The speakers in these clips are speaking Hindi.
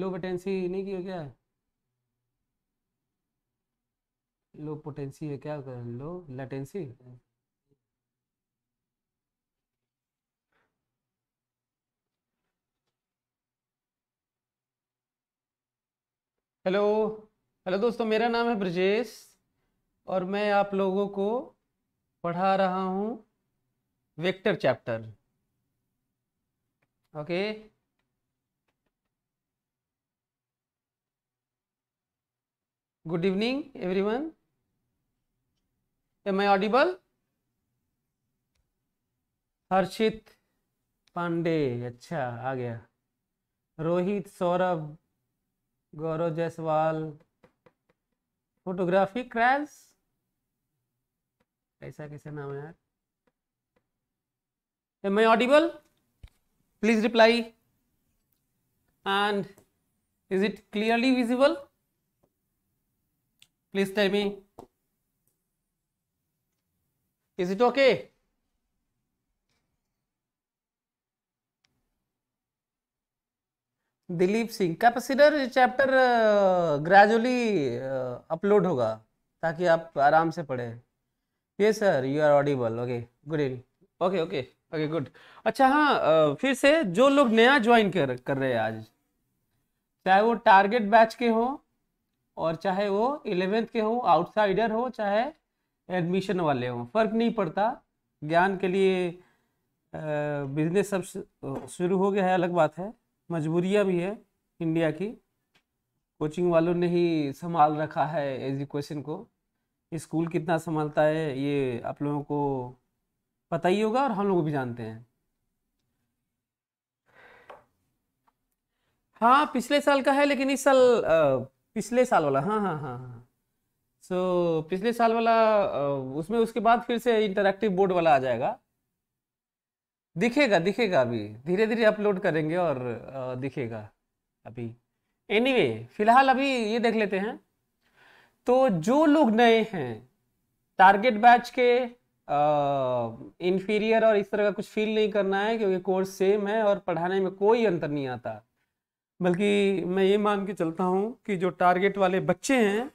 लो पोटेंसी नहीं की क्या लो पोटेंसी है क्या लो लेटेंसी हेलो हेलो दोस्तों मेरा नाम है ब्रजेश और मैं आप लोगों को पढ़ा रहा हूँ vector chapter okay okay? Good evening everyone am I audible Harshit Pandey अच्छा आ गया रोहित सौरभ गौरव जायसवाल फोटोग्राफी क्रैस कैसा कैसा नाम है यार am I audible please reply and is it clearly visible Please tell me. Is it okay? Dilip Singh capacitor chapter gradually upload होगा ताकि आप आराम से पढ़े ये sir you are audible okay good evening okay okay okay good अच्छा हाँ uh, फिर से जो लोग नया ज्वाइन कर कर रहे हैं आज चाहे वो टारगेट बैच के हों और चाहे वो इलेवेंथ के हो आउटसाइडर हो चाहे एडमिशन वाले हों फर्क नहीं पड़ता ज्ञान के लिए बिजनेस सब शुरू हो गया है अलग बात है मजबूरियाँ भी है इंडिया की कोचिंग वालों ने ही संभाल रखा है एजुकेशन को स्कूल कितना संभालता है ये आप लोगों को पता ही होगा और हम लोग भी जानते हैं हाँ पिछले साल का है लेकिन इस साल आ, पिछले साल वाला हाँ हाँ हाँ हाँ सो so, पिछले साल वाला उसमें उसके बाद फिर से इंटरक्टिव बोर्ड वाला आ जाएगा दिखेगा दिखेगा अभी धीरे धीरे अपलोड करेंगे और दिखेगा अभी एनीवे anyway, फिलहाल अभी ये देख लेते हैं तो जो लोग नए हैं टारगेट बैच के इन्फीरियर और इस तरह का कुछ फील नहीं करना है क्योंकि कोर्स सेम है और पढ़ाने में कोई अंतर नहीं आता बल्कि मैं ये मान के चलता हूँ कि जो टारगेट वाले बच्चे हैं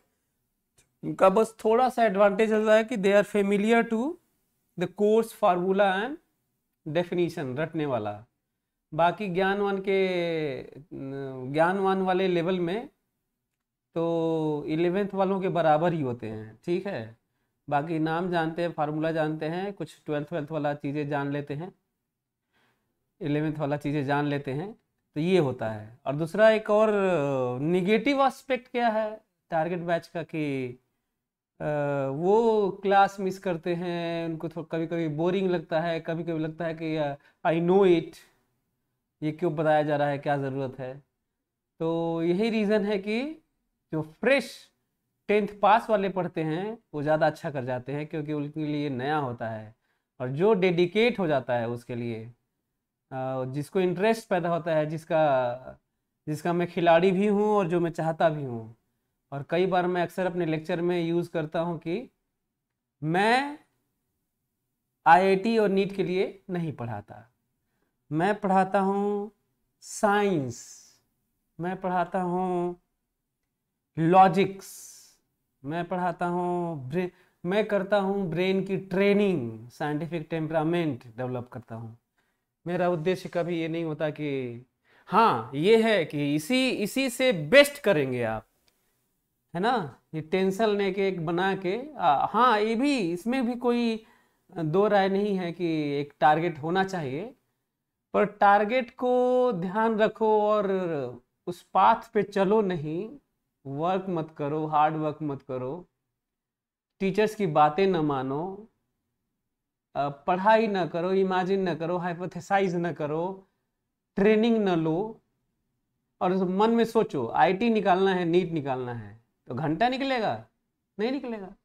उनका बस थोड़ा सा एडवांटेज होता है कि they are familiar to the course formula and definition रटने वाला बाकी ज्ञानवान के ज्ञानवान वाले लेवल में तो इलेवेंथ वालों के बराबर ही होते हैं ठीक है बाकी नाम जानते हैं फार्मूला जानते हैं कुछ ट्वेल्थ वेल्थ वाला चीज़ें जान लेते हैं इलेवेंथ वाला चीज़ें जान लेते हैं तो ये होता है और दूसरा एक और निगेटिव आस्पेक्ट क्या है टारगेट बैच का कि वो क्लास मिस करते हैं उनको थोड़ा कभी कभी बोरिंग लगता है कभी कभी लगता है कि आई नो इट ये क्यों बताया जा रहा है क्या ज़रूरत है तो यही रीज़न है कि जो फ्रेश टेंथ पास वाले पढ़ते हैं वो ज़्यादा अच्छा कर जाते हैं क्योंकि उनके लिए नया होता है और जो डेडिकेट हो जाता है उसके लिए जिसको इंटरेस्ट पैदा होता है जिसका जिसका मैं खिलाड़ी भी हूँ और जो मैं चाहता भी हूँ और कई बार मैं अक्सर अपने लेक्चर में यूज़ करता हूँ कि मैं आईआईटी और नीट के लिए नहीं पढ़ाता मैं पढ़ाता हूँ साइंस मैं पढ़ाता हूँ लॉजिक्स मैं पढ़ाता हूँ मैं करता हूँ ब्रेन की ट्रेनिंग साइंटिफिक टेम्परामेंट डेवलप करता हूँ मेरा उद्देश्य कभी ये नहीं होता कि हाँ ये है कि इसी इसी से बेस्ट करेंगे आप है ना ये टेंसल ने के एक बना के आ, हाँ ये भी इसमें भी कोई दो राय नहीं है कि एक टारगेट होना चाहिए पर टारगेट को ध्यान रखो और उस पाथ पे चलो नहीं वर्क मत करो हार्ड वर्क मत करो टीचर्स की बातें न मानो पढ़ाई ना करो इमेजिन ना करो हाइपोथेसाइज ना करो ट्रेनिंग ना लो और मन में सोचो आईटी निकालना है नीट निकालना है तो घंटा निकलेगा नहीं निकलेगा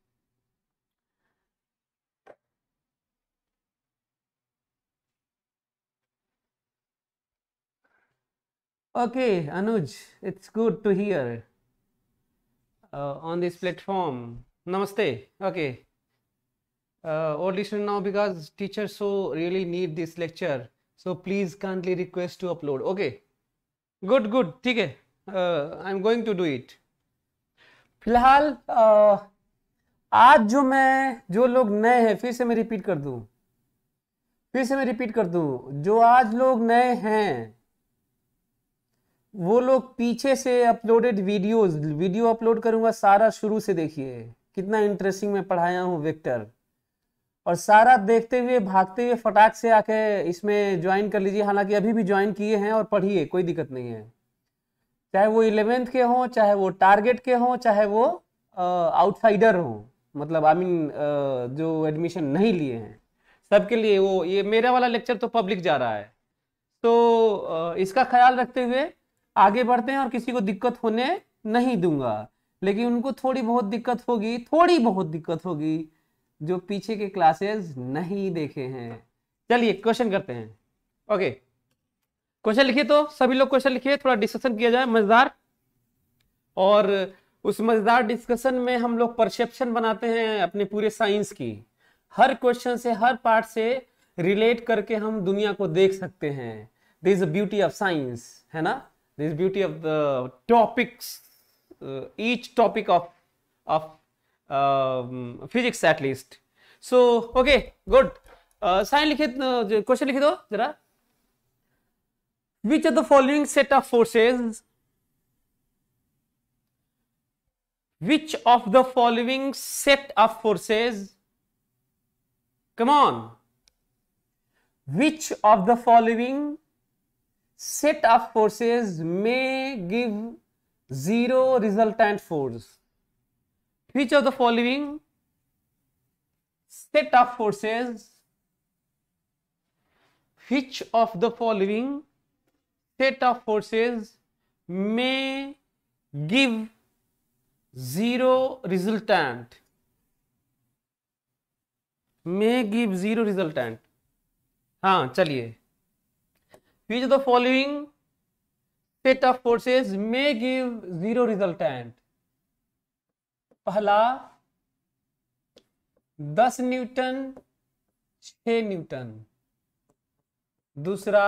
okay Anuj it's good to hear on this platform नमस्ते okay Okay. uh, or listener now because teachers so really need this lecture so please kindly request to upload okay good good ठीक है uh, I'm going to do it फिलहाल uh, आज जो मैं जो लोग नए हैं फिर से मैं रिपीट कर दूं फिर से मैं रिपीट कर दूं जो आज लोग नए हैं वो लोग पीछे से अपलोडेड वीडियोस वीडियो अपलोड करूंगा सारा शुरू से देखिए कितना इंटरेस्टिंग मैं पढ़ाया हूँ वेक्टर और सारा देखते हुए भागते हुए फटाक से आके इसमें ज्वाइन कर लीजिए हालांकि अभी भी ज्वाइन किए हैं और पढ़िए कोई दिक्कत नहीं है चाहे वो इलेवेंथ के हों चाहे वो टारगेट के हों चाहे वो आउटसाइडर हों मतलब आई मीन जो एडमिशन नहीं लिए हैं सबके लिए वो ये मेरा वाला लेक्चर तो पब्लिक जा रहा है तो इसका ख्याल रखते हुए आगे बढ़ते हैं और किसी को दिक्कत होने नहीं दूंगा लेकिन उनको थोड़ी बहुत दिक्कत होगी थोड़ी बहुत दिक्कत होगी जो पीछे के क्लासेस नहीं देखे हैं चलिए क्वेश्चन करते हैं ओके क्वेश्चन लिखिए तो सभी लोग क्वेश्चन लिखिए थोड़ा डिस्कशन किया जाए मजेदार और उस मजेदार डिस्कशन में हम लोग परसेप्शन बनाते हैं अपने पूरे साइंस की हर क्वेश्चन से हर पार्ट से रिलेट करके हम दुनिया को देख सकते हैं दिस ब्यूटी ऑफ साइंस है ना this beauty of the topics each topic of of physics at least so okay good sign लिखे क्वेश्चन लिखे दो जरा which are the following set of forces which of the following set of forces come on which of the following set of forces may give zero resultant force which of the following set of forces which of the following set of forces may give zero resultant may give zero resultant हाँ चलिए which of the following set of forces may give zero resultant पहला दस न्यूटन छ न्यूटन दूसरा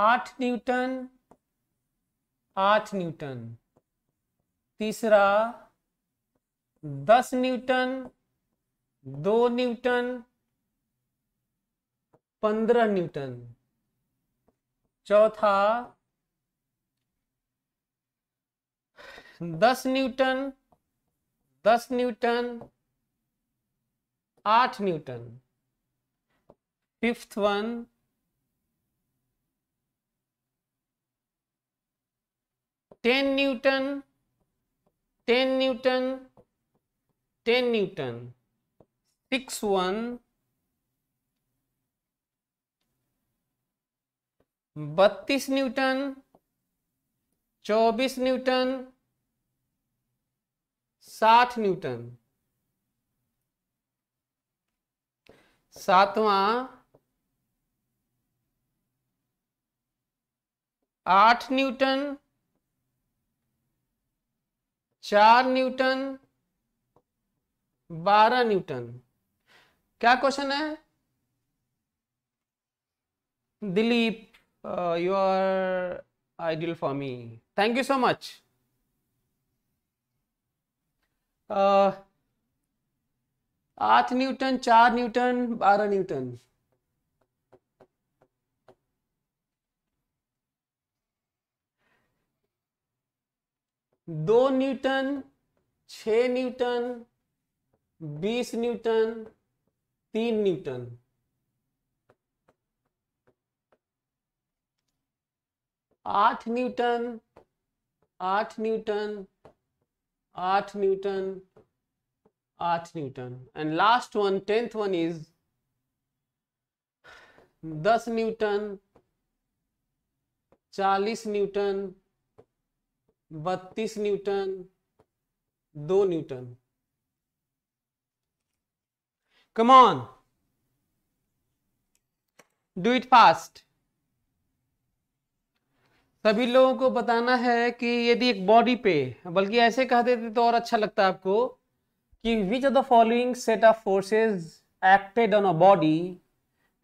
आठ न्यूटन आठ न्यूटन तीसरा दस न्यूटन दो न्यूटन पंद्रह न्यूटन चौथा दस न्यूटन दस न्यूटन आठ newton fifth one ten newton ten newton ten newton six one बत्तीस न्यूटन चौबीस न्यूटन साठ न्यूटन सातवां आठ न्यूटन चार न्यूटन बारह न्यूटन क्या क्वेश्चन है Dilip your ideal for me thank you so much आठ न्यूटन चार न्यूटन बारह न्यूटन दो न्यूटन छ न्यूटन बीस न्यूटन तीन न्यूटन आठ न्यूटन आठ newton 8 Newton, 8 Newton. And last one, tenth one is 10 Newton, 40 Newton, 32 Newton, 2 Newton. Come on. Do it fast. सभी लोगों को बताना है कि यदि एक बॉडी पे बल्कि ऐसे कह देते तो और अच्छा लगता आपको कि which of the following set of forces acted on a body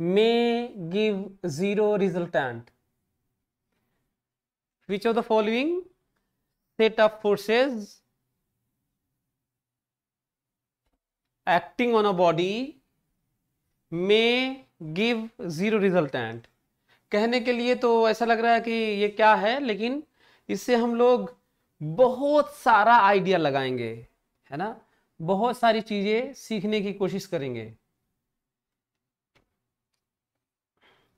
may give zero resultant which of the following set of forces acting on a body may give zero resultant कहने के लिए तो ऐसा लग रहा है कि ये क्या है लेकिन इससे हम लोग बहुत सारा आइडिया लगाएंगे है ना बहुत सारी चीजें सीखने की कोशिश करेंगे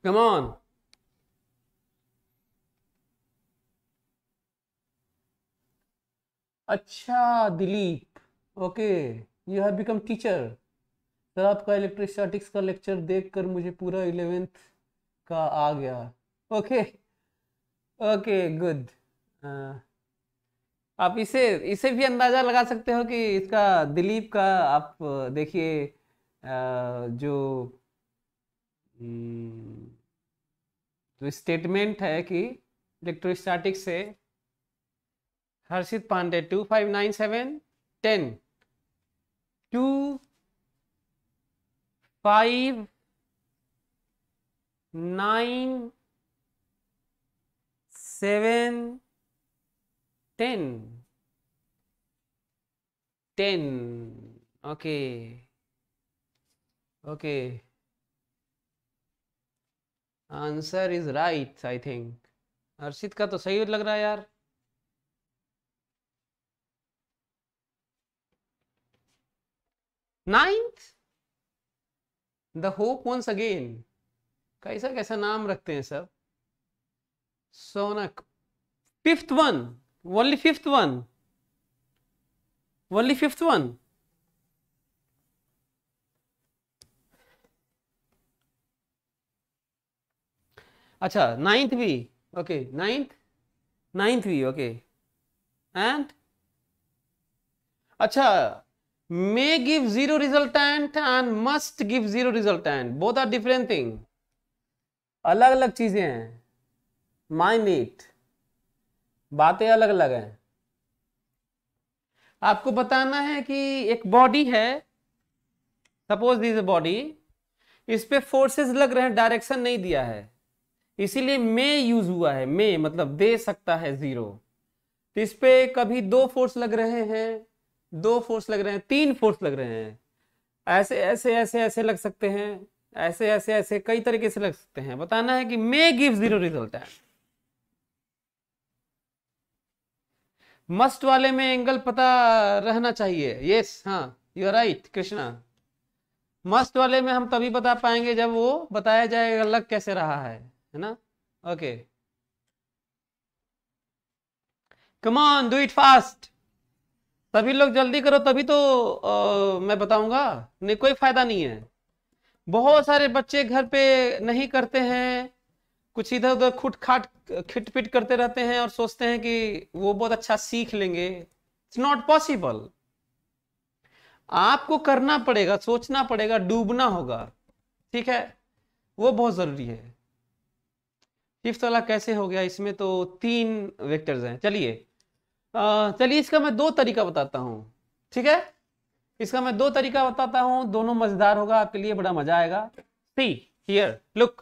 कमॉन अच्छा Dilip okay you have become teacher sir आपका इलेक्ट्रोस्टैटिक्स का लेक्चर देखकर मुझे पूरा इलेवेंथ का आ गया ओके ओके गुड आप इसे इसे भी अंदाज़ा लगा सकते हो कि इसका दिलीप का आप देखिए जो हम्म, जो स्टेटमेंट है कि इलेक्ट्रोस्टैटिक से Harshit Pandey two five nine seven ten two five 9 7 10 10 okay okay answer is right i think arshit ka to sahi lag raha yaar ninth the hope once again कई सर कैसा नाम रखते हैं sir Sonak fifth one only fifth one only fifth one अच्छा नाइन्थ भी ओके नाइन्थ नाइन्थ भी ओके एंड अच्छा may give zero result and must give zero result and both are different thing अलग अलग चीज़ें हैं माइनीट बातें अलग अलग हैं आपको बताना है कि एक बॉडी है सपोज दिस बॉडी इस पे फोर्सेस लग रहे हैं डायरेक्शन नहीं दिया है इसीलिए मे यूज हुआ है मे मतलब दे सकता है जीरो तो इस पे कभी दो फोर्स लग रहे हैं दो फोर्स लग रहे हैं तीन फोर्स लग रहे हैं ऐसे ऐसे ऐसे ऐसे लग सकते हैं ऐसे ऐसे ऐसे कई तरीके से लग सकते हैं बताना है कि मे गिव जीरो रिजल्ट है मस्ट वाले में एंगल पता रहना चाहिए यस हाँ you are right Krishna must वाले में हम तभी बता पाएंगे जब वो बताया जाएगा लग कैसे रहा है है ना okay come on do it fast सभी लोग जल्दी करो तभी तो आ, मैं बताऊंगा नहीं कोई फायदा नहीं है बहुत सारे बच्चे घर पे नहीं करते हैं कुछ इधर उधर खुट खाट खिटपिट करते रहते हैं और सोचते हैं कि वो बहुत अच्छा सीख लेंगे इट्स नॉट पॉसिबल आपको करना पड़ेगा सोचना पड़ेगा डूबना होगा ठीक है वो बहुत जरूरी है फिफ्थ वाला कैसे हो गया इसमें तो तीन वेक्टर्स हैं चलिए चलिए इसका मैं दो तरीका बताता हूं ठीक है इसका मैं दो तरीका बताता हूं दोनों मजेदार होगा आपके लिए बड़ा मजा आएगा सी हियर लुक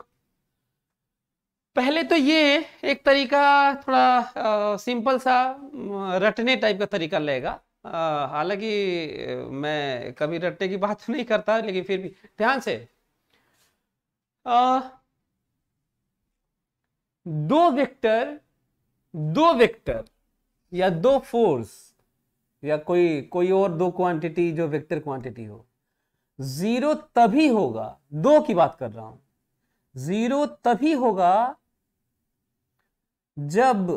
पहले तो ये एक तरीका थोड़ा आ, सिंपल सा रटने टाइप का तरीका लेगा हालांकि मैं कभी रटने की बात नहीं करता लेकिन फिर भी ध्यान से आ, दो वेक्टर दो वेक्टर या दो फोर्स या कोई कोई और दो क्वांटिटी जो वेक्टर क्वांटिटी हो जीरो तभी होगा दो की बात कर रहा हूं जीरो तभी होगा जब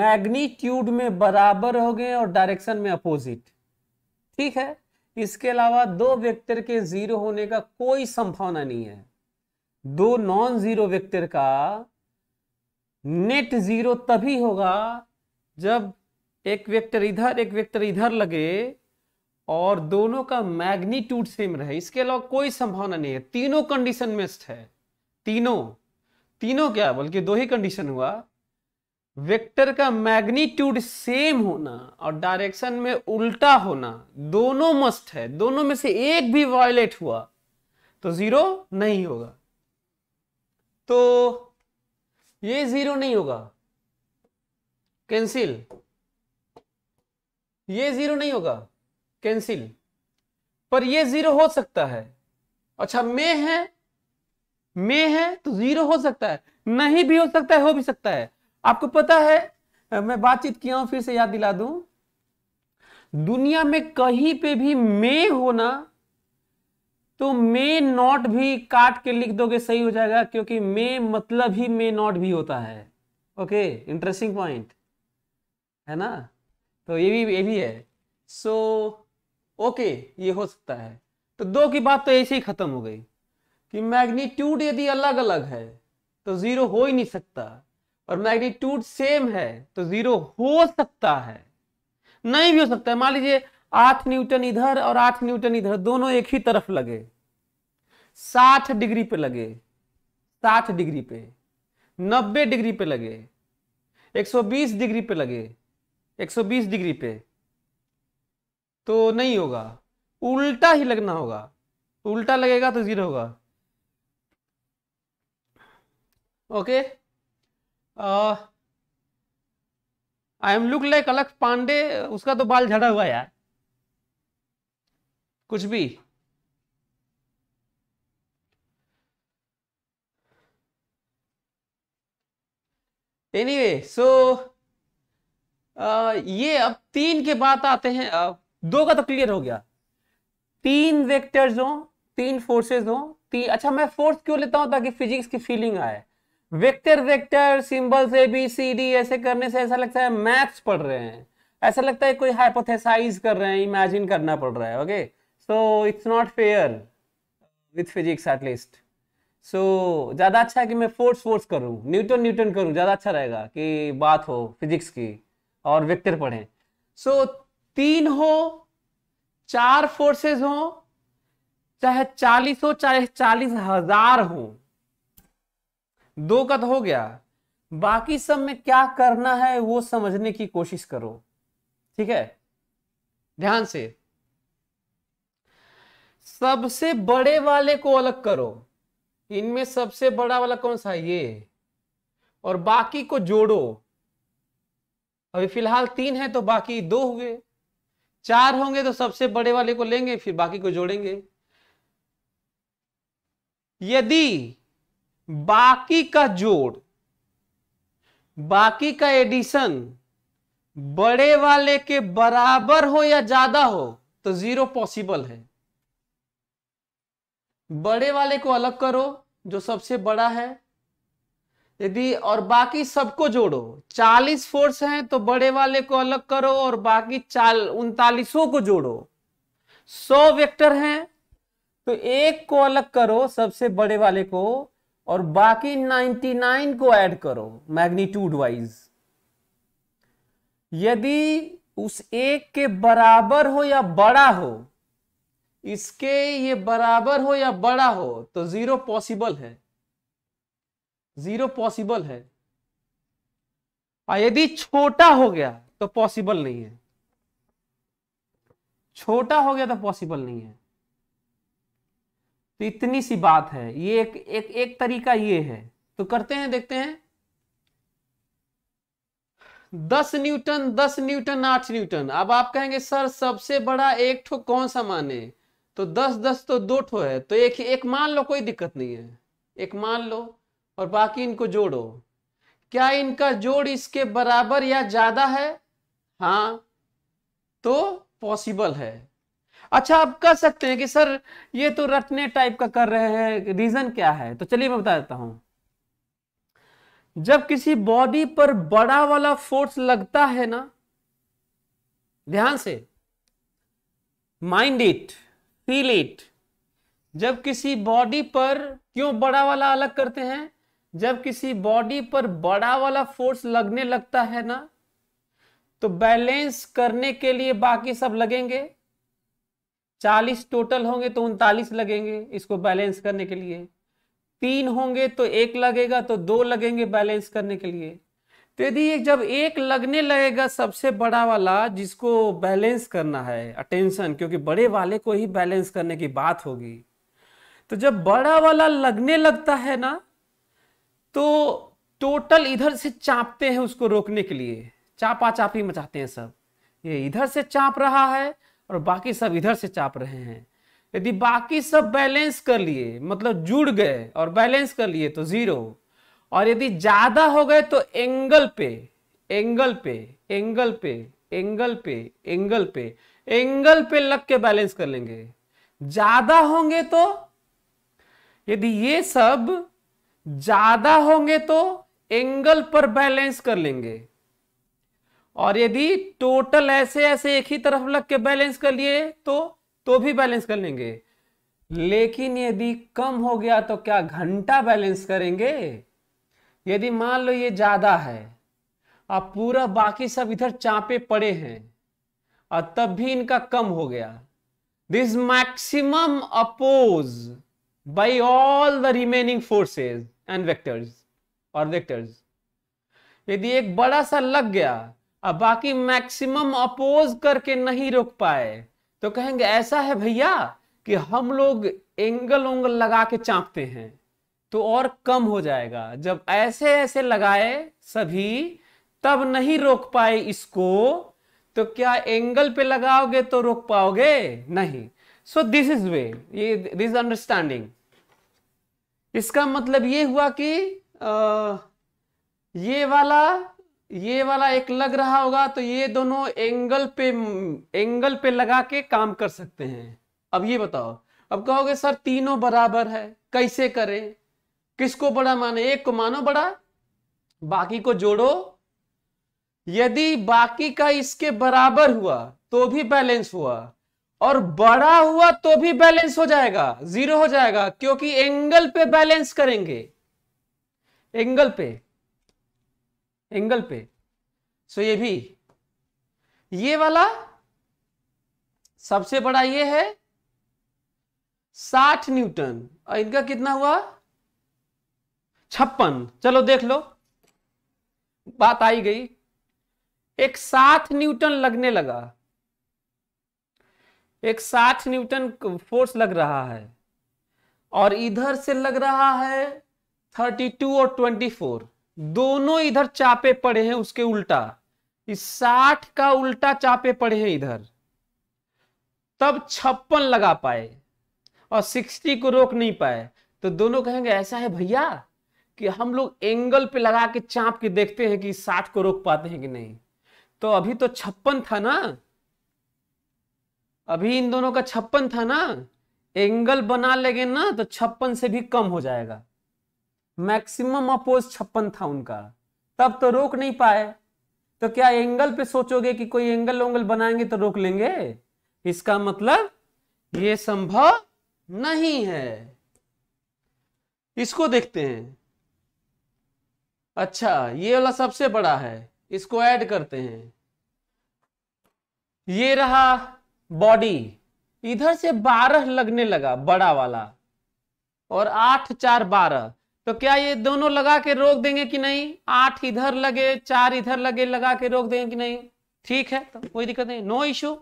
मैग्नीट्यूड में बराबर हो गए और डायरेक्शन में अपोजिट ठीक है इसके अलावा दो वेक्टर के जीरो होने का कोई संभावना नहीं है दो नॉन जीरो वेक्टर का नेट जीरो तभी होगा जब एक वेक्टर इधर एक वेक्टर इधर लगे और दोनों का मैग्नीट्यूड सेम रहे इसके अलावा कोई संभावना नहीं है तीनों कंडीशन मिस्ड है तीनों तीनों क्या बल्कि दो ही कंडीशन हुआ वेक्टर का मैग्नीट्यूड सेम होना और डायरेक्शन में उल्टा होना दोनों मस्ट है दोनों में से एक भी वायलेट हुआ तो जीरो नहीं होगा तो ये जीरो नहीं होगा कैंसिल ये जीरो नहीं होगा कैंसिल पर ये जीरो हो सकता है अच्छा मे है मे है तो जीरो हो सकता है नहीं भी हो सकता है हो भी सकता है आपको पता है मैं बातचीत किया हूं फिर से याद दिला दूं दुनिया में कहीं पे भी मे होना तो मे नॉट भी काट के लिख दोगे सही हो जाएगा क्योंकि मे मतलब ही मे नॉट भी होता है ओके इंटरेस्टिंग पॉइंट है ना तो ये भी ये भी है सो so, ओके okay, ये हो सकता है तो दो की बात तो ऐसे ही खत्म हो गई कि मैग्नीट्यूड यदि अलग अलग है तो जीरो हो ही नहीं सकता और मैग्नीट्यूड सेम है तो जीरो हो सकता है नहीं भी हो सकता है मान लीजिए आठ न्यूटन इधर और आठ न्यूटन इधर दोनों एक ही तरफ लगे साठ डिग्री पे लगे साठ डिग्री पे नब्बे डिग्री पे लगे बीस डिग्री पे लगे 120 डिग्री पे तो नहीं होगा उल्टा ही लगना होगा उल्टा लगेगा तो जीरो होगा okay I am look like अलग पांडे उसका तो बाल झड़ा हुआ यार कुछ भी anyway so आ, ये अब तीन के बाद आते हैं अब दो का तो क्लियर हो गया तीन वेक्टर्स हो तीन फोर्सेस हो तीन अच्छा मैं फोर्स क्यों लेता हूं ताकि फिजिक्स की फीलिंग आए वेक्टर वेक्टर सिंबल से बी सी डी ऐसे करने से ऐसा लगता है मैथ्स पढ़ रहे हैं ऐसा लगता है कोई हाइपोथेसाइज कर रहे हैं इमेजिन करना पड़ रहा है okay so it's not fair with physics at least so ज़्यादा अच्छा है कि मैं फोर्स फोर्स करूँ न्यूटन न्यूटन करूँ ज़्यादा अच्छा रहेगा कि बात हो फिजिक्स की और वेक्टर पढ़े सो so, तीन हो चार फोर्सेस हो चाहे चालीस हो चाहे चालीस हजार हो दो का तो हो गया बाकी सब में क्या करना है वो समझने की कोशिश करो ठीक है ध्यान से सबसे बड़े वाले को अलग करो इनमें सबसे बड़ा वाला कौन सा है ये और बाकी को जोड़ो अभी फिलहाल तीन है तो बाकी दो हुए चार होंगे तो सबसे बड़े वाले को लेंगे फिर बाकी को जोड़ेंगे यदि बाकी का जोड़ बाकी का एडिशन बड़े वाले के बराबर हो या ज्यादा हो तो जीरो पॉसिबल है बड़े वाले को अलग करो जो सबसे बड़ा है यदि और बाकी सबको जोड़ो चालीस फोर्स हैं तो बड़े वाले को अलग करो और बाकी चाल उनतालीसों को जोड़ो सौ वेक्टर हैं तो एक को अलग करो सबसे बड़े वाले को और बाकी 99 को ऐड करो मैग्नीट्यूड वाइज यदि उस एक के बराबर हो या बड़ा हो इसके ये बराबर हो या बड़ा हो तो जीरो पॉसिबल है जीरो पॉसिबल है और यदि छोटा हो गया तो पॉसिबल नहीं है छोटा हो गया तो पॉसिबल नहीं है तो इतनी सी बात है ये एक एक, एक तरीका ये है तो करते हैं देखते हैं दस न्यूटन दस न्यूटन आठ न्यूटन अब आप कहेंगे सर सबसे बड़ा एक ठो कौन सा माने तो दस दस तो दो ठो है तो एक एक मान लो कोई दिक्कत नहीं है एक मान लो और बाकी इनको जोड़ो क्या इनका जोड़ इसके बराबर या ज्यादा है हाँ तो पॉसिबल है अच्छा आप कह सकते हैं कि सर ये तो रटने टाइप का कर रहे हैं रीजन क्या है तो चलिए मैं बता देता हूं जब किसी बॉडी पर बड़ा वाला फोर्स लगता है ना ध्यान से माइंड इट फील इट जब किसी बॉडी पर क्यों बड़ा वाला अलग करते हैं जब किसी बॉडी पर बड़ा वाला फोर्स लगने लगता है ना तो बैलेंस करने के लिए बाकी सब लगेंगे चालीस टोटल होंगे तो उनतालीस लगेंगे इसको बैलेंस करने के लिए तीन होंगे तो एक लगेगा तो दो लगेंगे बैलेंस करने के लिए तो यदि जब एक लगने लगेगा सबसे बड़ा वाला जिसको बैलेंस करना है अटेंशन क्योंकि बड़े वाले को ही बैलेंस करने की बात होगी तो जब बड़ा वाला लगने लगता है ना तो टोटल इधर से चापते हैं उसको रोकने के लिए चापा चापी मचाते हैं सब ये इधर से चाप रहा है और बाकी सब इधर से चाप रहे हैं यदि बाकी सब बैलेंस कर लिए मतलब जुड़ गए और बैलेंस कर लिए तो जीरो और यदि ज्यादा हो गए तो एंगल पे एंगल पे एंगल पे एंगल पे एंगल पे एंगल पे लग के बैलेंस कर लेंगे ज्यादा होंगे तो यदि ये सब ज्यादा होंगे तो एंगल पर बैलेंस कर लेंगे और यदि टोटल ऐसे ऐसे एक ही तरफ लग के बैलेंस कर लिए तो तो भी बैलेंस कर लेंगे लेकिन यदि कम हो गया तो क्या घंटा बैलेंस करेंगे यदि मान लो ये ज्यादा है अब पूरा बाकी सब इधर चापे पड़े हैं और तब भी इनका कम हो गया this maximum oppose by all the remaining forces and vectors और वेक्टर्स यदि एक बड़ा सा लग गया अब बाकी मैक्सिमम अपोज करके नहीं रोक पाए तो कहेंगे ऐसा है भैया कि हम लोग एंगल ओंगल लगा के चापते हैं तो और कम हो जाएगा जब ऐसे ऐसे लगाए सभी तब नहीं रोक पाए इसको तो क्या एंगल पे लगाओगे तो रोक पाओगे नहीं सो दिस इज वे ये दिस अंडरस्टैंडिंग इसका मतलब ये हुआ कि आ, ये वाला ये वाला एक लग रहा होगा तो ये दोनों एंगल पे एंगल पे लगा के काम कर सकते हैं अब ये बताओ अब कहोगे सर तीनों बराबर है कैसे करें किसको बड़ा माने एक को मानो बड़ा बाकी को जोड़ो यदि बाकी का इसके बराबर हुआ तो भी बैलेंस हुआ और बड़ा हुआ तो भी बैलेंस हो जाएगा जीरो हो जाएगा क्योंकि एंगल पे बैलेंस करेंगे एंगल पे एंगल पे सो ये भी ये वाला सबसे बड़ा ये है 60 न्यूटन और इनका कितना हुआ छप्पन चलो देख लो बात आई गई एक साथ न्यूटन लगने लगा एक साठ न्यूटन फोर्स लग रहा है और इधर से लग रहा है थर्टी टू और ट्वेंटी फोर दोनों इधर चापे पड़े हैं उसके उल्टा इस साठ का उल्टा चापे पड़े हैं इधर तब छप्पन लगा पाए और सिक्सटी को रोक नहीं पाए तो दोनों कहेंगे ऐसा है भैया कि हम लोग एंगल पे लगा के चाप के देखते हैं कि साठ को रोक पाते हैं कि नहीं तो अभी तो छप्पन था ना अभी इन दोनों का छप्पन था ना एंगल बना लेंगे ना तो छप्पन से भी कम हो जाएगा मैक्सिमम अपोज छप्पन था उनका तब तो रोक नहीं पाए तो क्या एंगल पे सोचोगे कि कोई एंगल ओंगल बनाएंगे तो रोक लेंगे इसका मतलब ये संभव नहीं है इसको देखते हैं अच्छा ये वाला सबसे बड़ा है इसको ऐड करते हैं ये रहा बॉडी इधर से बारह लगने लगा बड़ा वाला और आठ चार बारह तो क्या ये दोनों लगा के रोक देंगे कि नहीं आठ इधर लगे चार इधर लगे लगा के रोक देंगे कि नहीं ठीक है तो कोई दिक्कत नहीं नो इशू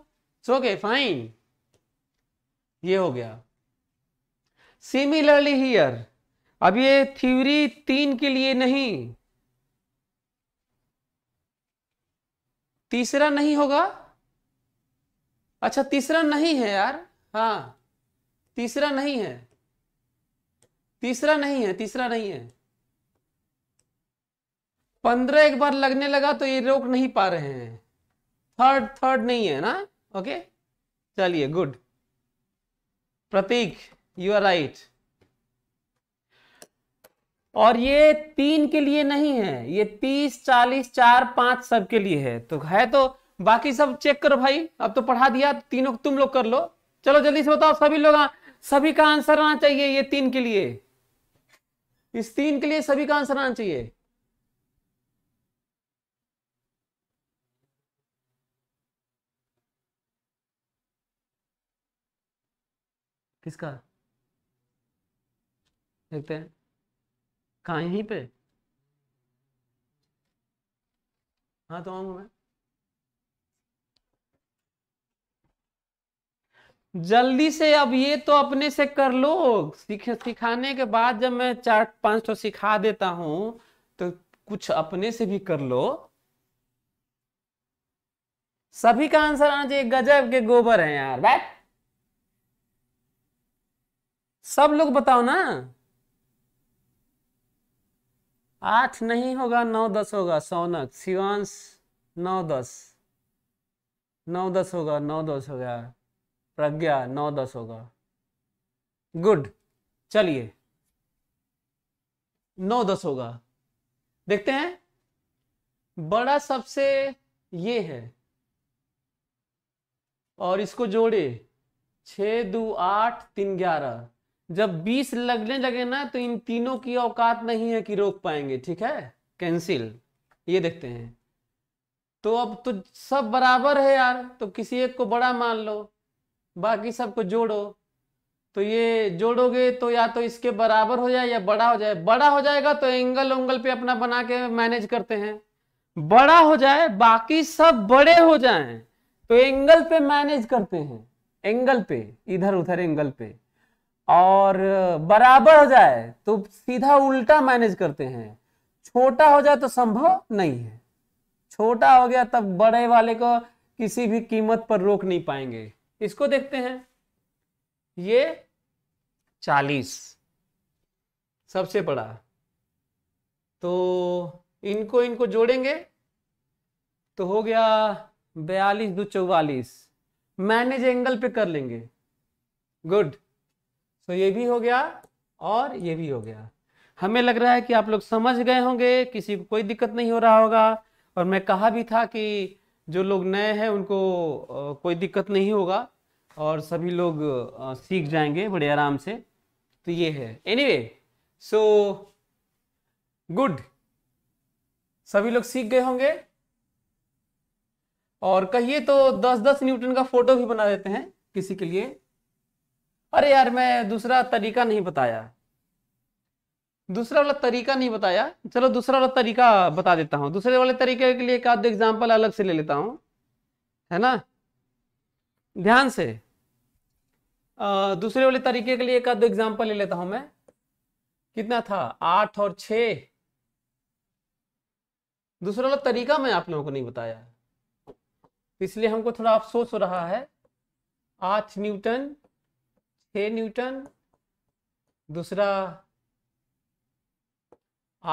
सो फाइन ये हो गया सिमिलरली हियर अब ये थ्योरी तीन के लिए नहीं तीसरा नहीं होगा अच्छा तीसरा नहीं है यार हाँ तीसरा नहीं है तीसरा नहीं है तीसरा नहीं है पंद्रह एक बार लगने लगा तो ये रोक नहीं पा रहे हैं थर्ड थर्ड नहीं है ना ओके चलिए good Pratik you are right और ये तीन के लिए नहीं है ये तीस चालीस चार पांच सबके लिए है तो है तो बाकी सब चेक करो भाई अब तो पढ़ा दिया तीनों तुम लोग कर लो चलो जल्दी से बताओ सभी लोग हाँ, सभी का आंसर आना चाहिए ये तीन के लिए इस तीन के लिए सभी का आंसर आना चाहिए किसका देखते हैं कहा यहीं पे हाँ तो आऊंगा मैं जल्दी से अब ये तो अपने से कर लो सीख सिखाने के बाद जब मैं चार पांच तो सिखा देता हूं तो कुछ अपने से भी कर लो सभी का आंसर आना चाहिए गजब के गोबर है यार बैठ सब लोग बताओ ना आठ नहीं होगा नौ दस होगा सौनक शिवांश नौ दस नौ दस होगा नौ दस होगा प्रज्ञा नौ दस होगा गुड चलिए नौ दस होगा देखते हैं बड़ा सबसे ये है और इसको जोड़े छ दो आठ तीन ग्यारह जब बीस लगने लगे ना तो इन तीनों की औकात नहीं है कि रोक पाएंगे ठीक है कैंसिल ये देखते हैं तो अब तो सब बराबर है यार तो किसी एक को बड़ा मान लो बाकी सबको जोड़ो तो ये जोड़ोगे तो या तो इसके बराबर हो जाए या बड़ा हो जाए बड़ा हो जाएगा तो एंगल उंगल पे अपना बना के मैनेज करते हैं बड़ा हो जाए बाकी सब बड़े हो जाएं तो एंगल पे मैनेज करते हैं एंगल पे इधर उधर एंगल पे और बराबर हो जाए तो सीधा उल्टा मैनेज करते हैं छोटा हो जाए तो संभव नहीं है छोटा हो गया तब बड़े वाले को किसी भी कीमत पर रोक नहीं पाएंगे इसको देखते हैं ये चालीस सबसे बड़ा तो इनको इनको जोड़ेंगे तो हो गया बयालीस दो चौवालीस मैनेज एंगल पे कर लेंगे गुड सो तो ये भी हो गया और ये भी हो गया हमें लग रहा है कि आप लोग समझ गए होंगे किसी को कोई दिक्कत नहीं हो रहा होगा और मैं कहा भी था कि जो लोग नए हैं उनको कोई दिक्कत नहीं होगा और सभी लोग सीख जाएंगे बड़े आराम से तो ये है एनीवे सो गुड सभी लोग सीख गए होंगे और कहिए तो 10-10 न्यूटन का फोटो भी बना देते हैं किसी के लिए अरे यार मैं दूसरा तरीका नहीं बताया दूसरा वाला तरीका नहीं बताया चलो दूसरा वाला तरीका बता देता हूं दूसरे वाले तरीके के लिए एक आध एग्जाम्पल अलग से ले लेता हूं है ना ध्यान से आ, दूसरे वाले तरीके के लिए एक आध एग्जाम्पल ले लेता हूं मैं कितना था आठ और छ दूसरा वाला तरीका मैं आप लोगों को नहीं बताया इसलिए हमको थोड़ा अफसोस हो रहा है आठ न्यूटन छ न्यूटन दूसरा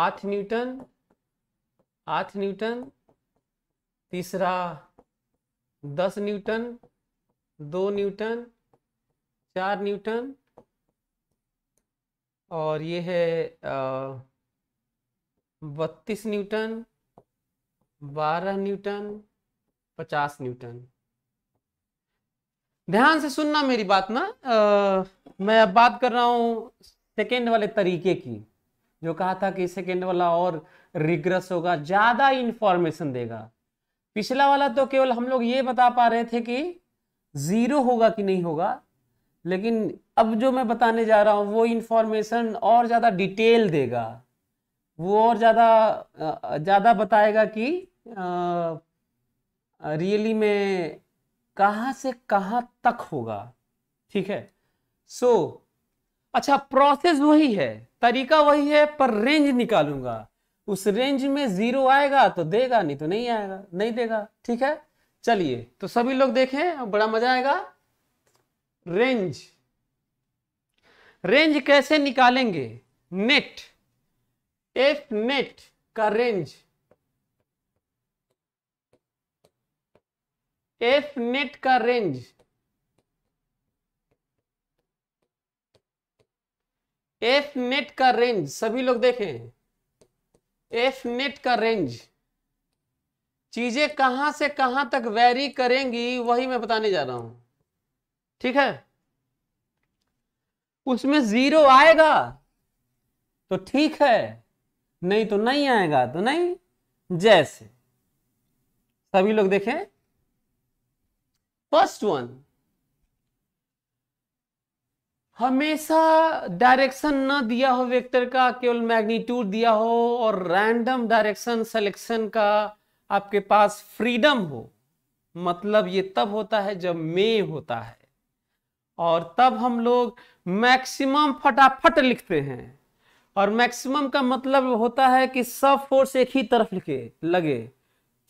आठ न्यूटन आठ न्यूटन तीसरा दस न्यूटन दो न्यूटन चार न्यूटन और ये है बत्तीस न्यूटन बारह न्यूटन पचास न्यूटन ध्यान से सुनना मेरी बात ना आ, मैं अब बात कर रहा हूँ सेकेंड वाले तरीके की जो कहा था कि सेकेंड वाला और रिग्रस होगा ज़्यादा इंफॉर्मेशन देगा पिछला वाला तो केवल हम लोग ये बता पा रहे थे कि ज़ीरो होगा कि नहीं होगा लेकिन अब जो मैं बताने जा रहा हूँ वो इन्फॉर्मेशन और ज़्यादा डिटेल देगा वो और ज़्यादा ज़्यादा बताएगा कि रियली में कहाँ से कहाँ तक होगा ठीक है सो so, अच्छा प्रोसेस वही है तरीका वही है पर रेंज निकालूंगा उस रेंज में जीरो आएगा तो देगा नहीं तो नहीं आएगा नहीं देगा ठीक है चलिए तो सभी लोग देखें बड़ा मजा आएगा रेंज रेंज कैसे निकालेंगे नेट एफ नेट का रेंज एफ नेट का रेंज एफ नेट का रेंज सभी लोग देखें एफ नेट का रेंज चीजें कहां से कहां तक वेरी करेंगी वही मैं बताने जा रहा हूं ठीक है उसमें जीरो आएगा तो ठीक है नहीं तो नहीं आएगा तो नहीं जैसे सभी लोग देखें फर्स्ट वन हमेशा डायरेक्शन न दिया हो वेक्टर का केवल मैग्नीट्यूड दिया हो और रैंडम डायरेक्शन सिलेक्शन का आपके पास फ्रीडम हो मतलब ये तब होता है जब मे होता है और तब हम लोग मैक्सिमम फटाफट लिखते हैं और मैक्सिमम का मतलब होता है कि सब फोर्स एक ही तरफ लिखे लगे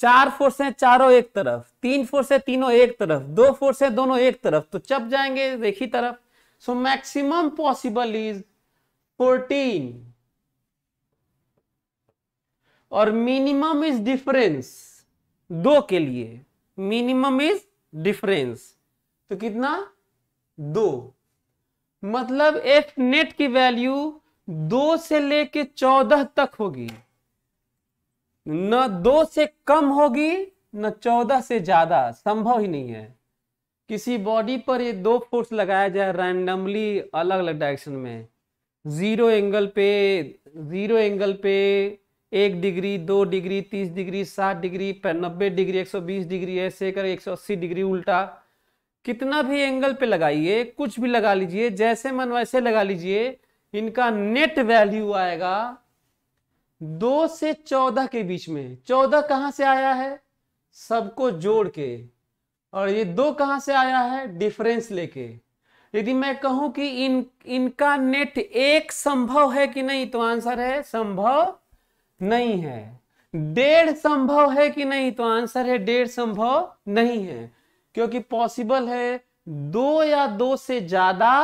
चार फोर्स है चारों एक तरफ तीन फोर्स है तीनों एक तरफ दो फोर्स है दोनों एक तरफ तो चप जाएंगे एक ही तरफ so maximum possible is 14 और मिनिमम इज डिफरेंस दो के लिए मिनिमम इज डिफरेंस तो कितना दो मतलब एफ नेट की वैल्यू दो से लेके चौदह तक होगी न दो से कम होगी न चौदह से ज्यादा संभव ही नहीं है किसी बॉडी पर ये दो फोर्स लगाया जाए रैंडमली अलग अलग डायरेक्शन में जीरो एंगल पे जीरो एंगल पे एक डिग्री दो डिग्री तीस डिग्री साठ डिग्री नब्बे डिग्री एक सौ बीस डिग्री ऐसे कर एक सौ अस्सी डिग्री उल्टा कितना भी एंगल पे लगाइए कुछ भी लगा लीजिए जैसे मन वैसे लगा लीजिए इनका नेट वैल्यू आएगा दो से चौदह के बीच में चौदह कहाँ से आया है सबको जोड़ के और ये दो कहां से आया है डिफरेंस लेके यदि मैं कहूं कि इन इनका नेट एक संभव है कि नहीं तो आंसर है संभव नहीं है डेढ़ संभव है कि नहीं तो आंसर है डेढ़ संभव नहीं है क्योंकि पॉसिबल है दो या दो से ज्यादा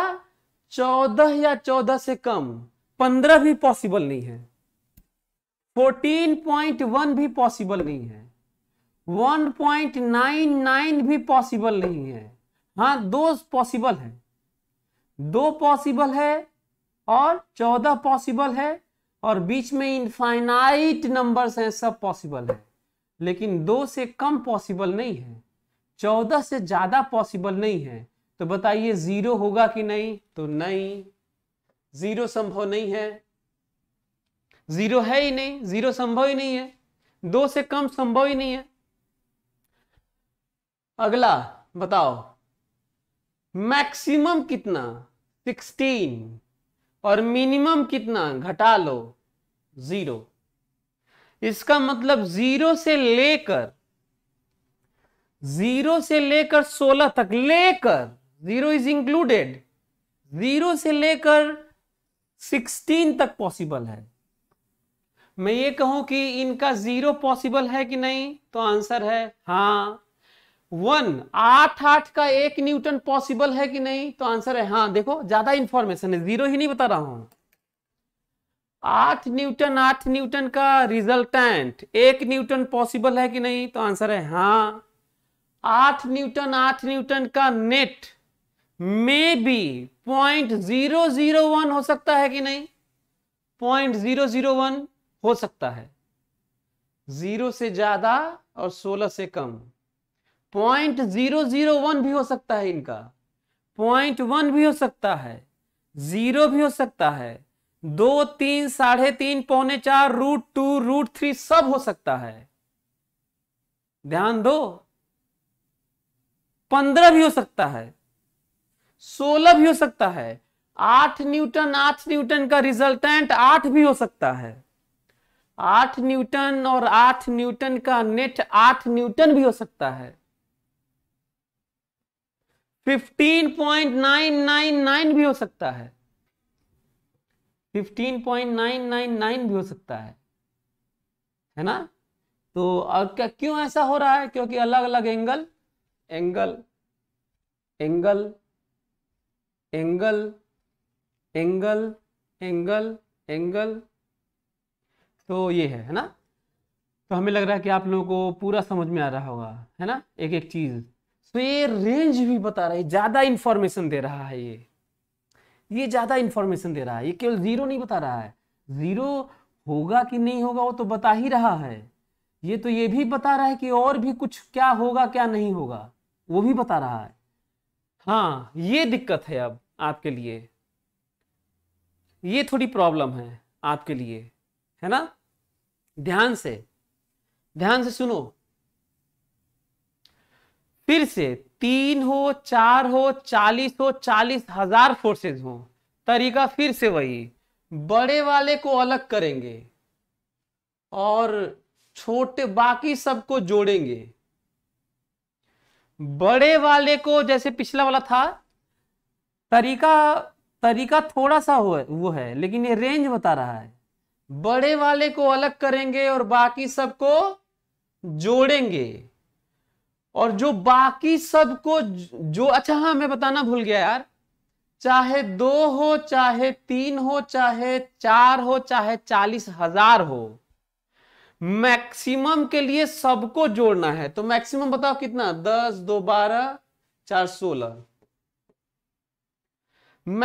चौदह या चौदह से कम पंद्रह भी पॉसिबल नहीं है फोर्टीन पॉइंट वन भी पॉसिबल नहीं है 1.99 भी पॉसिबल नहीं है हाँ दो पॉसिबल है दो पॉसिबल है और चौदह पॉसिबल है और बीच में इनफाइनाइट नंबर्स हैं सब पॉसिबल है लेकिन दो से कम पॉसिबल नहीं है चौदह से ज्यादा पॉसिबल नहीं है तो बताइए जीरो होगा कि नहीं तो नहीं जीरो संभव नहीं है जीरो है ही नहीं जीरो संभव ही नहीं है दो से कम संभव ही नहीं है अगला बताओ मैक्सिमम कितना 16 और मिनिमम कितना घटा लो जीरो इसका मतलब जीरो से लेकर जीरो से लेकर 16 तक लेकर जीरो इज इंक्लूडेड जीरो से लेकर 16 तक पॉसिबल है मैं ये कहूं कि इनका जीरो पॉसिबल है कि नहीं तो आंसर है हाँ वन आठ आठ का एक न्यूटन पॉसिबल है कि नहीं तो आंसर है हाँ देखो ज्यादा इंफॉर्मेशन है जीरो ही नहीं बता रहा हूं आठ न्यूटन आठ न्यूटन का रिजल्टेंट एक न्यूटन पॉसिबल है कि नहीं तो आंसर है हाँ आठ न्यूटन आठ न्यूटन का net may be point zero zero one हो सकता है कि नहीं पॉइंट जीरो जीरो वन हो सकता है जीरो से ज्यादा और सोलह से कम पॉइंट जीरो जीरो वन भी हो सकता है इनका पॉइंट वन भी हो सकता है जीरो भी हो सकता है दो तीन साढ़े तीन पौने चार रूट टू रूट थ्री सब हो सकता है ध्यान दो पंद्रह भी हो सकता है सोलह भी हो सकता है आठ न्यूटन आठ न्यूटन का रिजल्टेंट आठ भी हो सकता है आठ न्यूटन और आठ न्यूटन का नेट आठ न्यूटन भी हो सकता है 15.999 भी हो सकता है 15.999 भी हो सकता है है ना तो और क्या क्यों ऐसा हो रहा है क्योंकि अलग अलग angle angle angle angle angle angle angle तो ये है है ना तो हमें लग रहा है कि आप लोगों को पूरा समझ में आ रहा होगा है ना एक एक चीज़ तो ये रेंज भी बता रहा है ज्यादा इंफॉर्मेशन दे रहा है ये ये ज्यादा इंफॉर्मेशन दे रहा है ये केवल जीरो नहीं बता रहा है जीरो होगा कि नहीं होगा वो तो बता ही रहा है ये तो ये भी बता रहा है कि और भी कुछ क्या होगा क्या नहीं होगा वो भी बता रहा है हाँ ये दिक्कत है अब आपके लिए ये थोड़ी प्रॉब्लम है आपके लिए है ना ध्यान से ध्यान से सुनो फिर से तीन हो चार हो चालीस हो चालीस हजार फोर्सेज हो तरीका फिर से वही बड़े वाले को अलग करेंगे और छोटे बाकी सबको जोड़ेंगे बड़े वाले को जैसे पिछला वाला था तरीका तरीका थोड़ा सा हो वो है लेकिन ये रेंज बता रहा है बड़े वाले को अलग करेंगे और बाकी सबको जोड़ेंगे और जो बाकी सबको जो अच्छा हाँ मैं बताना भूल गया यार चाहे दो हो चाहे तीन हो चाहे चार हो चाहे चालीस हजार हो मैक्सिमम के लिए सबको जोड़ना है तो मैक्सिमम बताओ कितना दस दो बारह चार सोलह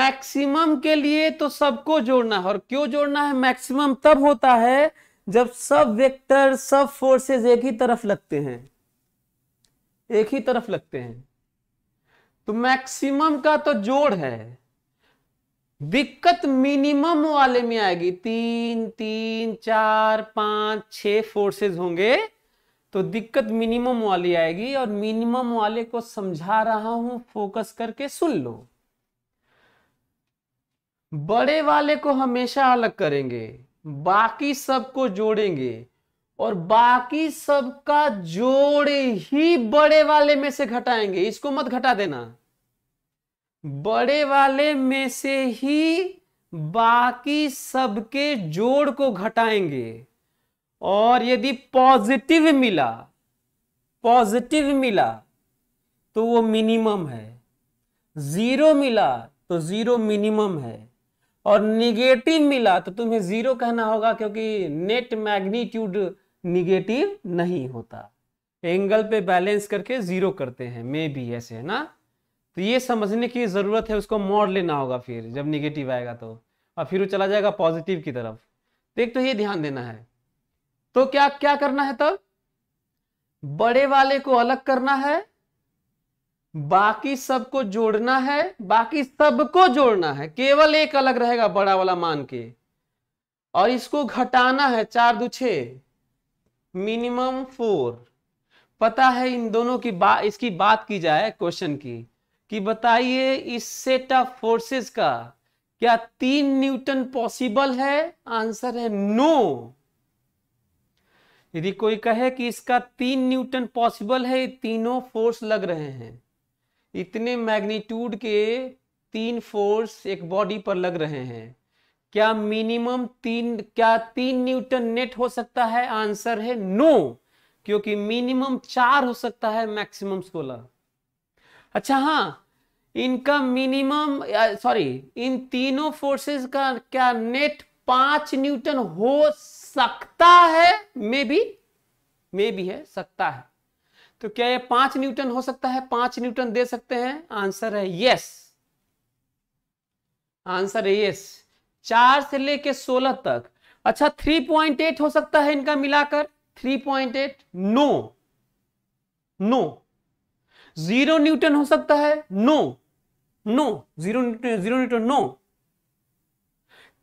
मैक्सिमम के लिए तो सबको जोड़ना है और क्यों जोड़ना है मैक्सिमम तब होता है जब सब वेक्टर सब फोर्सेस एक ही तरफ लगते हैं एक ही तरफ लगते हैं तो मैक्सिमम का तो जोड़ है दिक्कत मिनिमम वाले में आएगी तीन तीन चार पांच छ फोर्सेस होंगे तो दिक्कत मिनिमम वाली आएगी और मिनिमम वाले को समझा रहा हूं फोकस करके सुन लो बड़े वाले को हमेशा अलग करेंगे बाकी सबको जोड़ेंगे और बाकी सबका जोड़ ही बड़े वाले में से घटाएंगे इसको मत घटा देना बड़े वाले में से ही बाकी सबके जोड़ को घटाएंगे और यदि पॉजिटिव मिला पॉजिटिव मिला तो वो मिनिमम है जीरो मिला तो जीरो मिनिमम है और निगेटिव मिला तो तुम्हें जीरो कहना होगा क्योंकि नेट मैग्नीट्यूड निगेटिव नहीं होता एंगल पे बैलेंस करके जीरो करते हैं मे भी ऐसे है ना तो ये समझने की ज़रूरत है उसको मोड़ लेना होगा फिर जब निगेटिव आएगा तो और फिर वो चला जाएगा पॉजिटिव की तरफ तो एक तो ये ध्यान देना है तो क्या क्या करना है तब बड़े वाले को अलग करना है बाकी सबको जोड़ना है बाकी सबको जोड़ना है केवल एक अलग रहेगा बड़ा वाला मान के और इसको घटाना है चार दू छे मिनिमम फोर पता है इन दोनों की बात इसकी बात की जाए क्वेश्चन की कि बताइए इस सेट ऑफ फोर्सेस का क्या तीन न्यूटन पॉसिबल है आंसर है नो यदि कोई कहे कि इसका तीन न्यूटन पॉसिबल है तीनों फोर्स लग रहे हैं इतने मैग्नीट्यूड के तीन फोर्स एक बॉडी पर लग रहे हैं क्या मिनिमम तीन क्या तीन न्यूटन नेट हो सकता है आंसर है नो क्योंकि मिनिमम चार हो सकता है मैक्सिमम सोलह अच्छा हाँ इनका मिनिमम सॉरी इन तीनों फोर्सेस का क्या नेट पांच न्यूटन हो सकता है मे बी मे बी है सकता है तो क्या ये पांच न्यूटन हो सकता है पांच न्यूटन दे सकते हैं आंसर है यस आंसर है यस चार से लेके सोलह तक अच्छा थ्री पॉइंट एट हो सकता है इनका मिलाकर three point eight no no zero newton हो सकता है no no zero newton zero newton no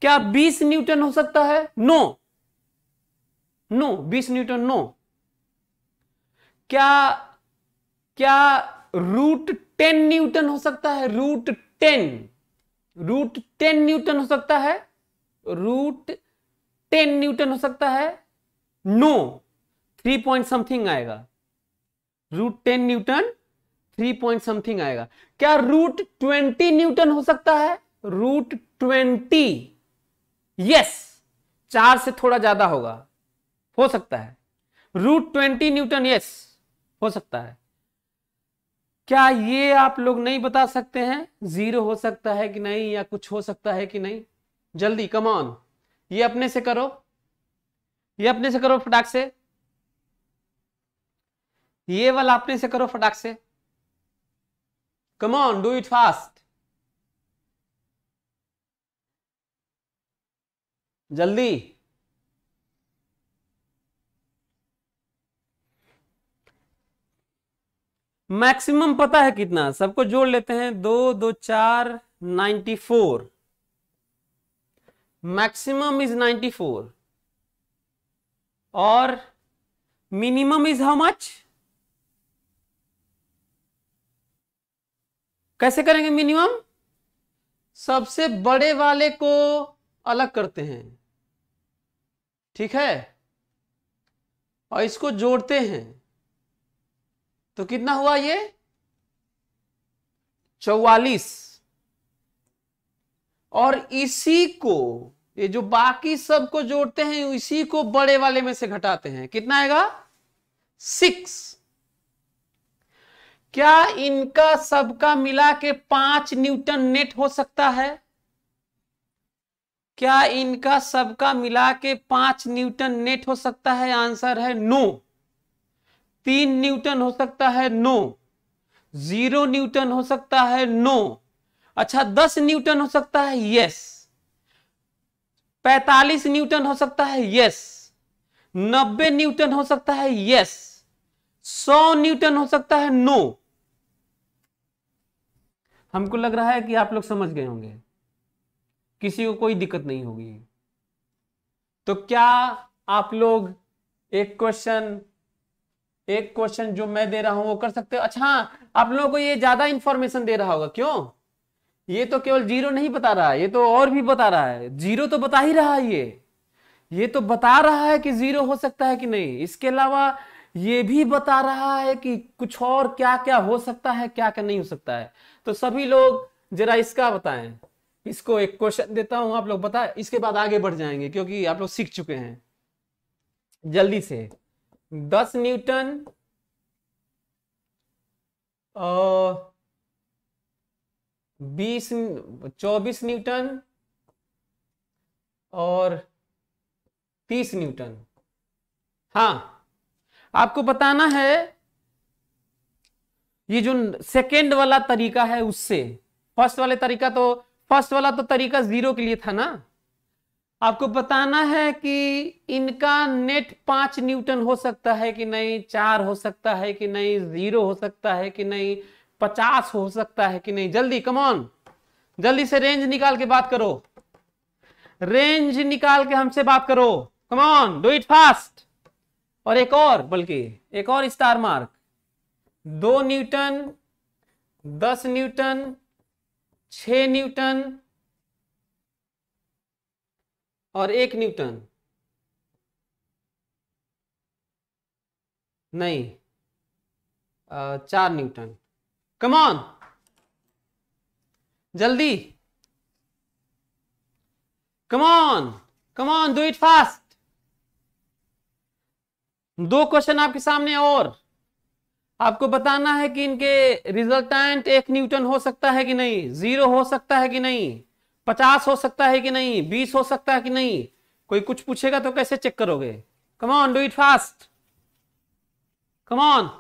क्या बीस न्यूटन हो सकता है नो नो बीस न्यूटन नो क्या क्या रूट टेन न्यूटन हो सकता है root ten root ten newton हो सकता है रूट टेन न्यूटन हो सकता है नो थ्री पॉइंट समथिंग आएगा root ten newton three point something आएगा क्या रूट ट्वेंटी न्यूटन हो सकता है रूट ट्वेंटी यस चार से थोड़ा ज्यादा होगा हो सकता है रूट ट्वेंटी न्यूटन यस हो सकता है क्या ये आप लोग नहीं बता सकते हैं जीरो हो सकता है कि नहीं या कुछ हो सकता है कि नहीं जल्दी कमॉन ये अपने से करो ये अपने से करो फटाक से ये वाला अपने से करो फटाक से कमॉन डू इट फास्ट जल्दी मैक्सिमम पता है कितना सबको जोड़ लेते हैं दो दो चार ninety four maximum is ninety four और मिनिमम इज हाउ मच कैसे करेंगे मिनिमम सबसे बड़े वाले को अलग करते हैं ठीक है और इसको जोड़ते हैं तो कितना हुआ ये चौवालीस और इसी को ये जो बाकी सब को जोड़ते हैं इसी को बड़े वाले में से घटाते हैं कितना आएगा सिक्स क्या इनका सबका मिला के पांच न्यूटन नेट हो सकता है क्या इनका सबका मिला के पांच न्यूटन नेट हो सकता है आंसर है नो no. तीन न्यूटन हो सकता है नो जीरो न्यूटन हो सकता है नो अच्छा दस न्यूटन हो सकता है यस पैतालीस न्यूटन हो सकता है यस नब्बे न्यूटन हो सकता है यस सौ न्यूटन हो सकता है नो हमको लग रहा है कि आप लोग समझ गए होंगे किसी को कोई दिक्कत नहीं होगी तो क्या आप लोग एक क्वेश्चन एक क्वेश्चन जो मैं दे रहा हूं वो कर सकते हो अच्छा हाँ, आप लोगों को ये ज्यादा इंफॉर्मेशन दे रहा होगा क्यों ये तो केवल जीरो नहीं बता रहा है ये तो और भी बता रहा है जीरो तो बता ही रहा है ये ये तो बता रहा है कि जीरो हो सकता है कि नहीं इसके अलावा ये भी बता रहा है कि कुछ और क्या क्या हो सकता है क्या क्या नहीं हो सकता है तो सभी लोग जरा इसका बताएं इसको एक क्वेश्चन देता हूं आप लोग बताए इसके बाद आगे बढ़ जाएंगे क्योंकि आप लोग सीख चुके हैं जल्दी से दस न्यूटन बीस चौबीस न्यूटन और तीस न्यूटन हाँ आपको बताना है ये जो सेकेंड वाला तरीका है उससे फर्स्ट वाले तरीका तो फर्स्ट वाला तो तरीका जीरो के लिए था ना आपको बताना है कि इनका नेट पांच न्यूटन हो सकता है कि नहीं चार हो सकता है कि नहीं जीरो हो सकता है कि नहीं पचास हो सकता है कि नहीं जल्दी कमॉन जल्दी से रेंज निकाल के बात करो रेंज निकाल के हमसे बात करो कमॉन डू इट फास्ट और एक और बल्कि एक और स्टार मार्क दो न्यूटन दस न्यूटन छ न्यूटन और एक न्यूटन नहीं चार न्यूटन कमॉन जल्दी come on come on do it fast दो क्वेश्चन आपके सामने और आपको बताना है कि इनके रिजल्टेंट एक न्यूटन हो सकता है कि नहीं जीरो हो सकता है कि नहीं पचास हो सकता है कि नहीं बीस हो सकता है कि नहीं कोई कुछ पूछेगा तो कैसे चेक करोगे come on do it fast come on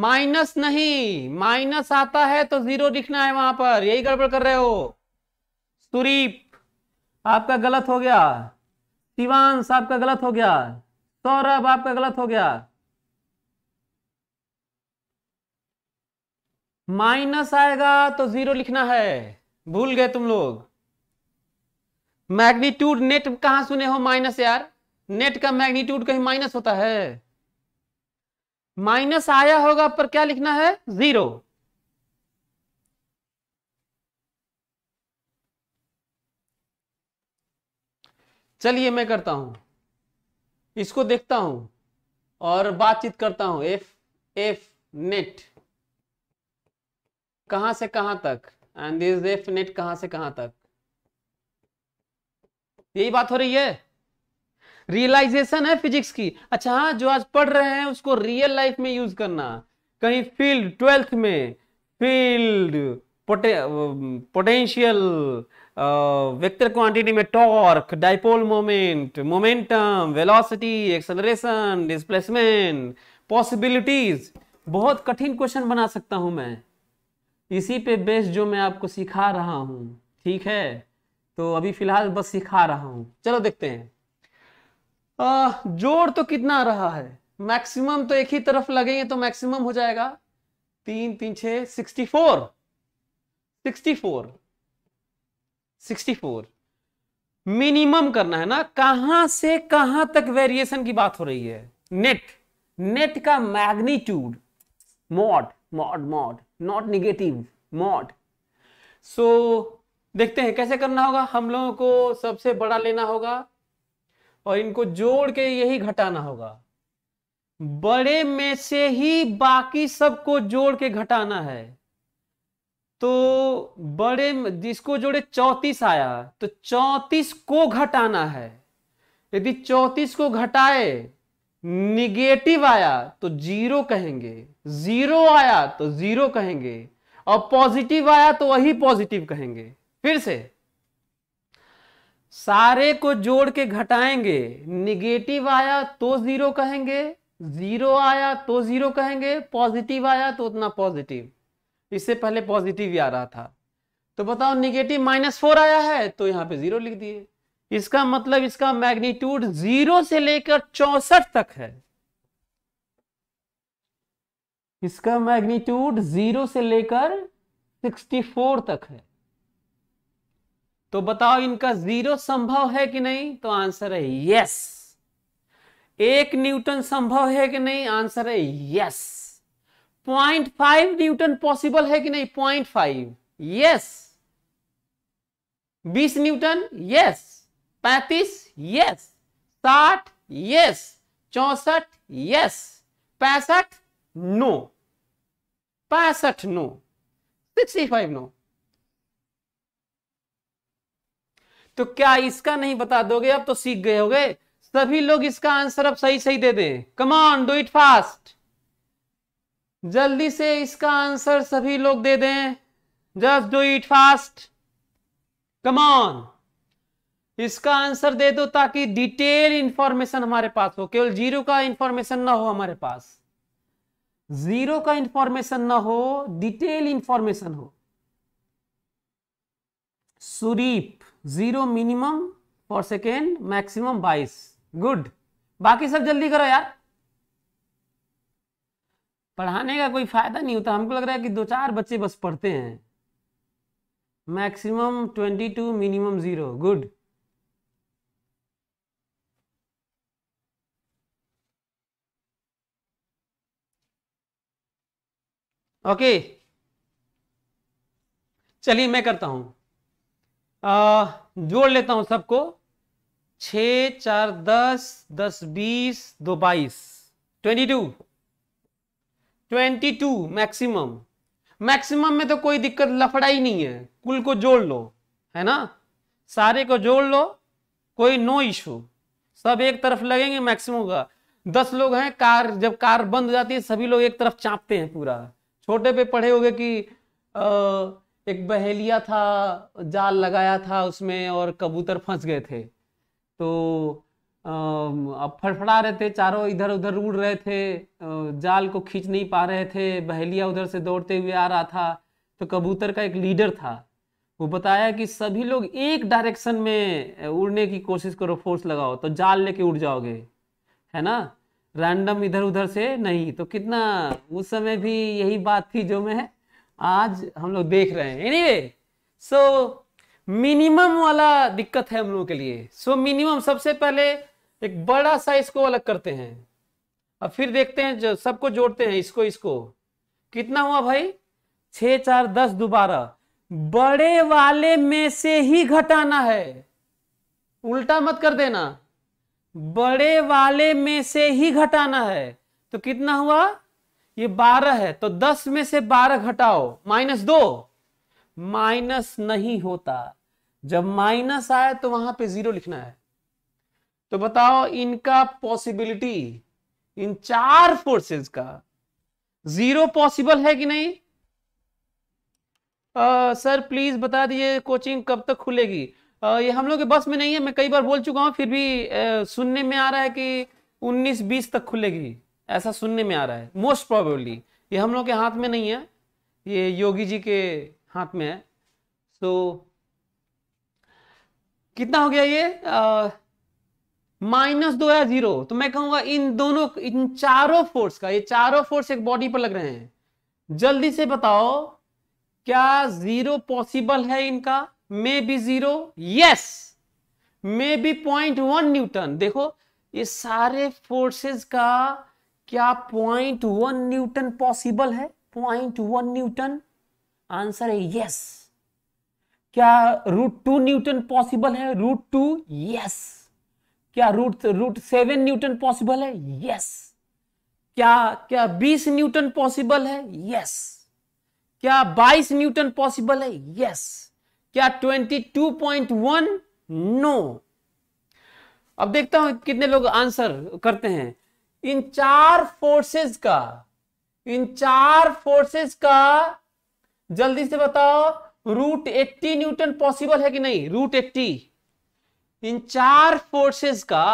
minus नहीं माइनस आता है तो जीरो दिखना है वहां पर यही गड़बड़ कर रहे हो सुरीप आपका गलत हो गया शिवांश आपका गलत हो गया सौरभ आपका गलत हो गया माइनस आएगा तो जीरो लिखना है भूल गए तुम लोग मैग्नीट्यूड नेट कहां सुने हो माइनस यार नेट का मैग्नीट्यूड कहीं माइनस होता है माइनस आया होगा पर क्या लिखना है जीरो चलिए मैं करता हूं इसको देखता हूं और बातचीत करता हूं एफ एफ नेट कहां से कहां तक एंड दिस डेफिनेट कहां से कहां तक यही बात हो रही है रियलाइजेशन है फिजिक्स की अच्छा हाँ जो आज पढ़ रहे हैं उसको रियल लाइफ में यूज करना कहीं फील्ड ट्वेल्थ में फील्ड पोटेंशियल वेक्टर क्वांटिटी में torque dipole moment momentum velocity acceleration displacement possibilities बहुत कठिन क्वेश्चन बना सकता हूं मैं इसी पे बेस जो मैं आपको सिखा रहा हूँ ठीक है तो अभी फिलहाल बस सिखा रहा हूँ चलो देखते हैं आ, जोड़ तो कितना रहा है मैक्सिमम तो एक ही तरफ लगेंगे तो मैक्सिमम हो जाएगा तीन तीन छ sixty four sixty four sixty four minimum करना है ना कहां से कहां तक वेरिएशन की बात हो रही है नेट नेट का magnitude mod mod mod not negative mod so देखते हैं कैसे करना होगा हम लोगों को सबसे बड़ा लेना होगा और इनको जोड़ के यही घटाना होगा बड़े में से ही बाकी सबको जोड़ के घटाना है तो बड़े जिसको जोड़े चौतीस आया तो चौतीस को घटाना है यदि चौतीस को घटाए निगेटिव आया तो जीरो कहेंगे जीरो आया तो जीरो कहेंगे और पॉजिटिव आया तो वही पॉजिटिव कहेंगे फिर से सारे को जोड़ के घटाएंगे निगेटिव आया तो जीरो कहेंगे जीरो आया तो जीरो कहेंगे पॉजिटिव आया तो उतना पॉजिटिव इससे पहले पॉजिटिव ही आ रहा था तो बताओ निगेटिव माइनस फोर आया है तो यहां पे जीरो लिख दिए इसका मतलब इसका मैग्नीट्यूड जीरो से लेकर चौसठ तक है इसका मैग्नीट्यूड जीरो से लेकर 64 तक है तो बताओ इनका जीरो संभव है कि नहीं तो आंसर है यस एक न्यूटन संभव है कि नहीं आंसर है yes point five newton possible है कि नहीं पॉइंट फाइव यस बीस न्यूटन यस पैंतीस यस साठ यस चौसठ यस पैंसठ नो पैंसठ नो सिक्सटी फाइव नो तो क्या इसका नहीं बता दोगे अब तो सीख गए होगे सभी लोग इसका आंसर अब सही सही दे दें कमान डू इट फास्ट जल्दी से इसका आंसर सभी लोग दे दें just do it fast come on इसका आंसर दे दो ताकि डिटेल इंफॉर्मेशन हमारे पास हो केवल जीरो का इंफॉर्मेशन ना हो हमारे पास जीरो का इंफॉर्मेशन ना हो डिटेल इंफॉर्मेशन हो सुरीप जीरो मिनिमम पर सेकेंड मैक्सिमम बाईस गुड बाकी सब जल्दी करो यार पढ़ाने का कोई फायदा नहीं होता हमको लग रहा है कि दो चार बच्चे बस पढ़ते हैं maximum twenty two minimum zero good okay चलिए मैं करता हूं जोड़ लेता हूं सबको छ चार दस दस बीस दो बाईस twenty two twenty two maximum maximum में तो कोई दिक्कत लफड़ा ही नहीं है कुल को जोड़ लो है ना सारे को जोड़ लो कोई नो इशू सब एक तरफ लगेंगे मैक्सिमम का दस लोग हैं कार जब कार बंद हो जाती है सभी लोग एक तरफ चापते हैं पूरा छोटे पे पढ़े होंगे कि एक बहेलिया था जाल लगाया था उसमें और कबूतर फंस गए थे तो अब फड़फड़ा रहे थे चारों इधर उधर उड़ रहे थे जाल को खींच नहीं पा रहे थे बहेलिया उधर से दौड़ते हुए आ रहा था तो कबूतर का एक लीडर था वो बताया कि सभी लोग एक डायरेक्शन में उड़ने की कोशिश करो फोर्स लगाओ तो जाल लेके उड़ जाओगे है ना रैंडम इधर उधर से नहीं तो कितना उस समय भी यही बात थी जो मैं आज हम लोग देख रहे हैं एनीवे सो मिनिमम वाला दिक्कत है हम लोगों के लिए सो so, मिनिमम सबसे पहले एक बड़ा सा इसको अलग करते हैं और फिर देखते हैं जो सबको जोड़ते हैं इसको इसको कितना हुआ भाई छ चार दस दोबारा बड़े वाले में से ही घटाना है उल्टा मत कर देना बड़े वाले में से ही घटाना है तो कितना हुआ ये बारह है तो दस में से बारह घटाओ माइनस दो माइनस नहीं होता जब माइनस आए तो वहां पे जीरो लिखना है तो बताओ इनका पॉसिबिलिटी इन चार फोर्सेस का जीरो पॉसिबल है कि नहीं आ, सर प्लीज बता दिए कोचिंग कब तक खुलेगी ये हम लोग के बस में नहीं है मैं कई बार बोल चुका हूँ फिर भी सुनने में आ रहा है कि 19-20 तक खुलेगी ऐसा सुनने में आ रहा है मोस्ट प्रोबेबली ये हम लोग के हाथ में नहीं है ये योगी जी के हाथ में है सो so, कितना हो गया ये माइनस दो या जीरो तो मैं कहूंगा इन दोनों इन चारों फोर्स का ये चारों फोर्स एक बॉडी पर लग रहे हैं जल्दी से बताओ क्या जीरो पॉसिबल है इनका may be zero yes may be point one newton देखो ये सारे फोर्सेस का क्या पॉइंट वन न्यूटन पॉसिबल है पॉइंट वन न्यूटन आंसर है यस क्या रूट टू न्यूटन पॉसिबल है रूट टू यस क्या root root seven newton possible है यस क्या क्या बीस न्यूटन पॉसिबल है यस क्या बाईस न्यूटन पॉसिबल है यस क्या 22.1 नो अब देखता हूं कितने लोग आंसर करते हैं इन चार फोर्सेस का इन चार फोर्सेस का जल्दी से बताओ रूट एट्टी न्यूटन पॉसिबल है कि नहीं रूट एट्टी इन चार फोर्सेस का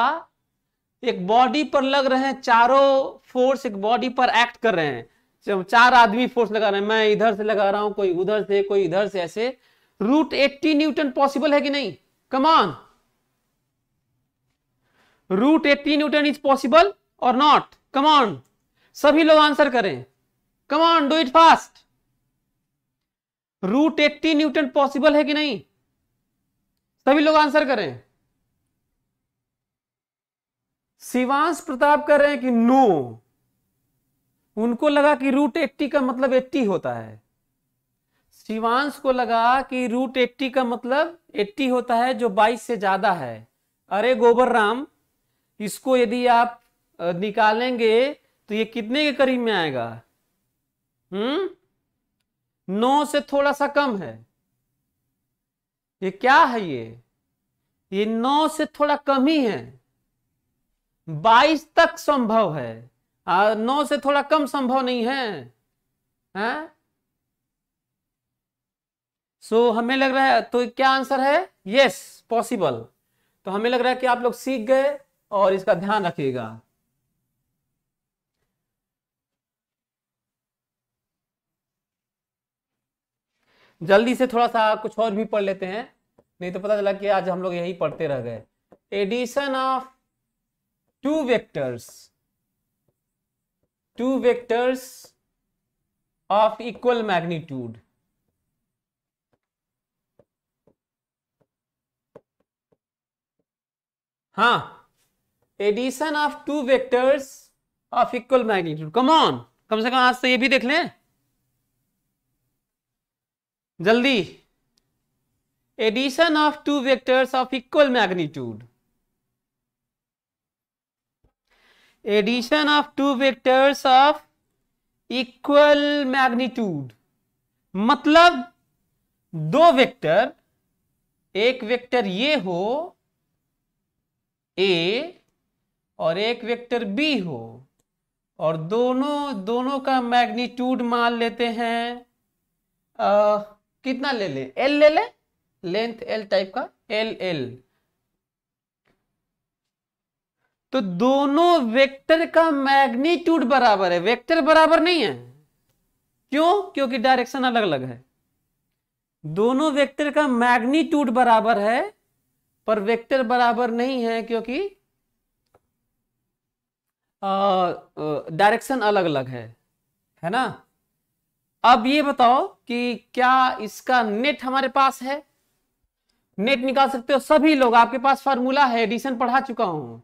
एक बॉडी पर लग रहे हैं चारों फोर्स एक बॉडी पर एक्ट कर रहे हैं चार आदमी फोर्स लगा रहे हैं मैं इधर से लगा रहा हूं कोई उधर से कोई इधर से ऐसे रूट एट्टी न्यूटन पॉसिबल है कि नहीं come on root eighty newton is possible और नॉट कमान सभी लोग आंसर करें come on do it fast root eighty newton possible है कि नहीं सभी लोग आंसर करें शिवांश प्रताप कर रहे हैं कि नो उनको लगा कि रूट एट्टी का मतलब एट्टी होता है शिवांश को लगा कि रूट एट्टी का मतलब एट्टी होता है जो बाईस से ज्यादा है अरे गोबर राम इसको यदि आप निकालेंगे तो ये कितने के करीब में आएगा हम्म नौ से थोड़ा सा कम है ये क्या है ये ये नौ से थोड़ा कम ही है बाईस तक संभव है नौ से थोड़ा कम संभव नहीं है, है? सो so, हमें लग रहा है तो क्या आंसर है यस पॉसिबल तो हमें लग रहा है कि आप लोग सीख गए और इसका ध्यान रखिएगा जल्दी से थोड़ा सा कुछ और भी पढ़ लेते हैं नहीं तो पता चला कि आज हम लोग यही पढ़ते रह गए addition of two vectors two vectors of equal magnitude हाँ addition of two vectors of equal magnitude come on कम से कम आज तो ये भी देख लें जल्दी addition of two vectors of equal magnitude addition of two vectors of equal magnitude मतलब दो वेक्टर एक वेक्टर ये हो ए और एक वेक्टर बी हो और दोनों दोनों का मैग्नीट्यूड मान लेते हैं आ, कितना ले ले एल ले ले लेंथ एल टाइप का एल एल तो दोनों वेक्टर का मैग्नीट्यूड बराबर है वेक्टर बराबर नहीं है क्यों क्योंकि डायरेक्शन अलग अलग है दोनों वेक्टर का मैग्नीट्यूड बराबर है पर वेक्टर बराबर नहीं है क्योंकि डायरेक्शन अलग अलग है है ना अब ये बताओ कि क्या इसका नेट हमारे पास है नेट निकाल सकते हो सभी लोग आपके पास फार्मूला है एडिशन पढ़ा चुका हूं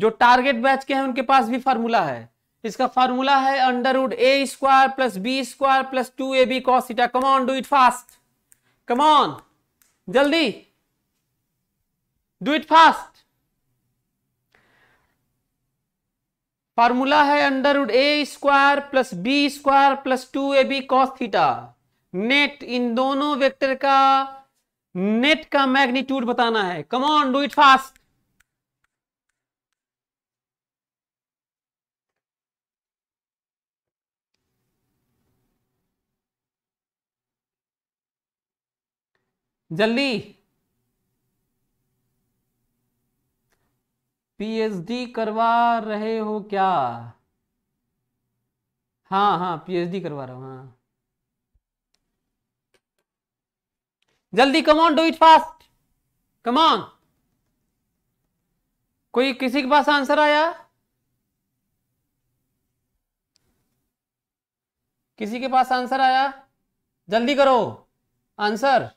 जो टारगेट बैच के हैं उनके पास भी फार्मूला है इसका फार्मूला है under root A square plus B square plus two A B cos come on do it fast come on जल्दी डू इट फास्ट फार्मूला है under A square plus B square plus two A B cos theta net इन दोनों वेक्टर का नेट का मैग्नीट्यूड बताना है ऑन डू इट फास्ट जल्दी पीएचडी करवा रहे हो क्या हाँ हाँ पीएचडी करवा रहा हूं हाँ जल्दी come on do it fast come on कोई किसी के पास आंसर आया किसी के पास आंसर आया जल्दी करो आंसर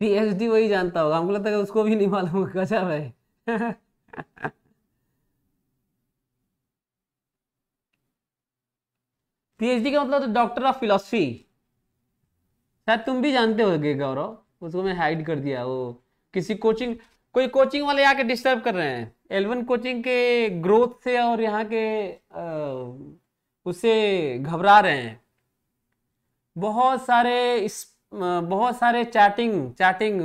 पीएचडी वही जानता होगा हमको लगता है उसको भी नहीं मालूम कचा भाई पीएचडी का मतलब तो डॉक्टर ऑफ फिलोसफी शायद तुम भी जानते होगे गौरव उसको मैं हाइड कर दिया वो किसी कोचिंग कोई कोचिंग वाले आके डिस्टर्ब कर रहे हैं एलवन कोचिंग के ग्रोथ से और यहाँ के आ, घबरा रहे हैं बहुत सारे बहुत सारे चैटिंग चैटिंग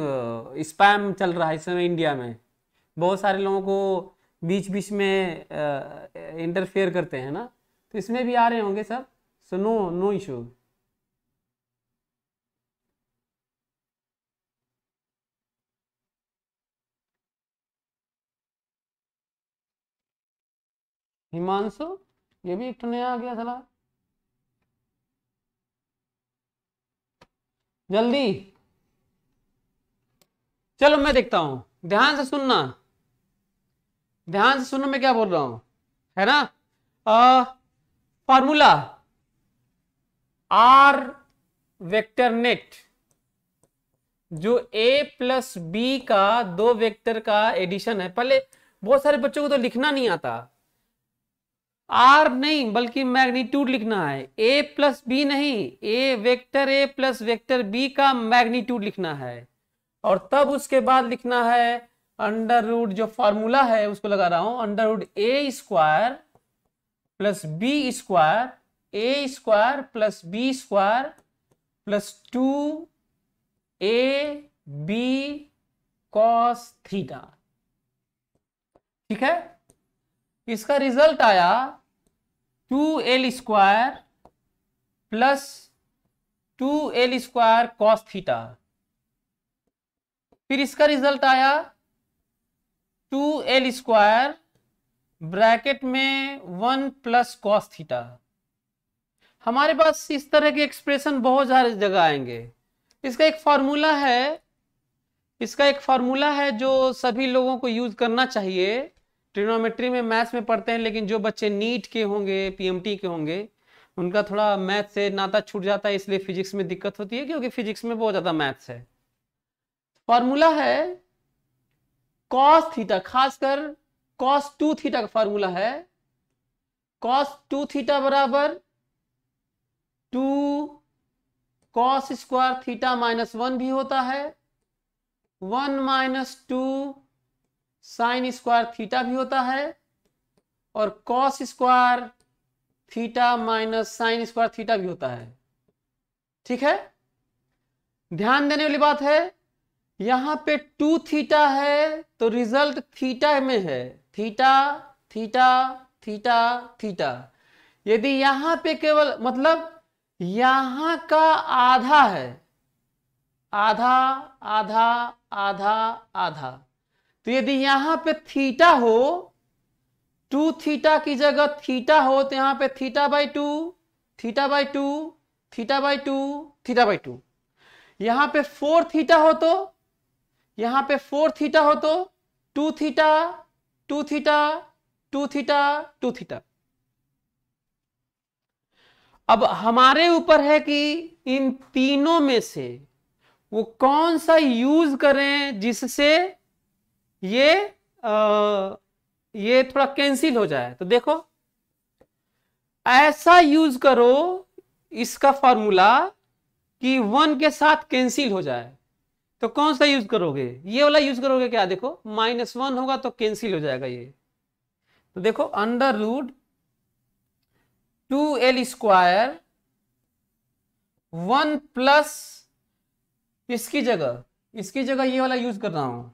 स्पैम चल रहा है इस समय इंडिया में बहुत सारे लोगों को बीच बीच में इंटरफेयर करते हैं ना तो इसमें भी आ रहे होंगे सब so no no issue Himanshu ये भी एक तो नया आ गया सलाह जल्दी चलो मैं देखता हूं ध्यान से सुनना ध्यान से सुनना मैं क्या बोल रहा हूं है ना फॉर्मूला आर वेक्टर नेट जो ए प्लस बी का दो वेक्टर का एडिशन है पहले बहुत सारे बच्चों को तो लिखना नहीं आता आर नहीं बल्कि मैग्नीट्यूड लिखना है ए प्लस बी नहीं A vector A plus vector B का मैग्नीट्यूड लिखना है और तब उसके बाद लिखना है अंडर रूट जो फॉर्मूला है उसको लगा रहा हूं under root A square plus B square A square plus B square plus two A B cos theta ठीक है इसका रिजल्ट आया two L square plus two L square cos theta फिर इसका रिजल्ट आया टू एल स्क्वायर ब्रैकेट में वन प्लस कॉस थीटा हमारे पास इस तरह के एक्सप्रेशन बहुत सारे जगह आएंगे इसका एक फॉर्मूला है इसका एक फॉर्मूला है जो सभी लोगों को यूज करना चाहिए ट्रिनोमेट्री में मैथ्स में पढ़ते हैं लेकिन जो बच्चे नीट के होंगे पीएमटी के होंगे उनका थोड़ा मैथ से नाता छूट जाता है इसलिए फिजिक्स में दिक्कत होती है क्योंकि फिजिक्स में बहुत ज़्यादा मैथ्स है फॉर्मूला है कॉस थीटा खासकर कॉस टू थीटा का फॉर्मूला है कॉस टू थीटा बराबर two cos square theta minus one भी होता है one minus two sine square theta भी होता है और cos square theta minus sine square theta भी होता है ठीक है ध्यान देने वाली बात है यहां पे टू थीटा है तो रिजल्ट थीटा में है थीटा थीटा थीटा थीटा यदि यहां पे केवल मतलब यहां का आधा है आधा आधा आधा आधा तो यदि यहां पे थीटा हो टू थीटा की जगह थीटा हो तो यहां पे theta by two theta by two theta by two theta by two यहां पे फोर थीटा हो तो यहां पे फोर थीटा हो तो two theta two theta two theta two theta अब हमारे ऊपर है कि इन तीनों में से वो कौन सा यूज करें जिससे ये आ, ये थोड़ा कैंसिल हो जाए तो देखो ऐसा यूज करो इसका फॉर्मूला कि वन के साथ कैंसिल हो जाए तो कौन सा यूज करोगे ये वाला यूज करोगे क्या देखो माइनस वन होगा तो कैंसिल हो जाएगा ये तो देखो under root two L square one plus इसकी जगह इसकी जगह ये वाला यूज कर रहा हूं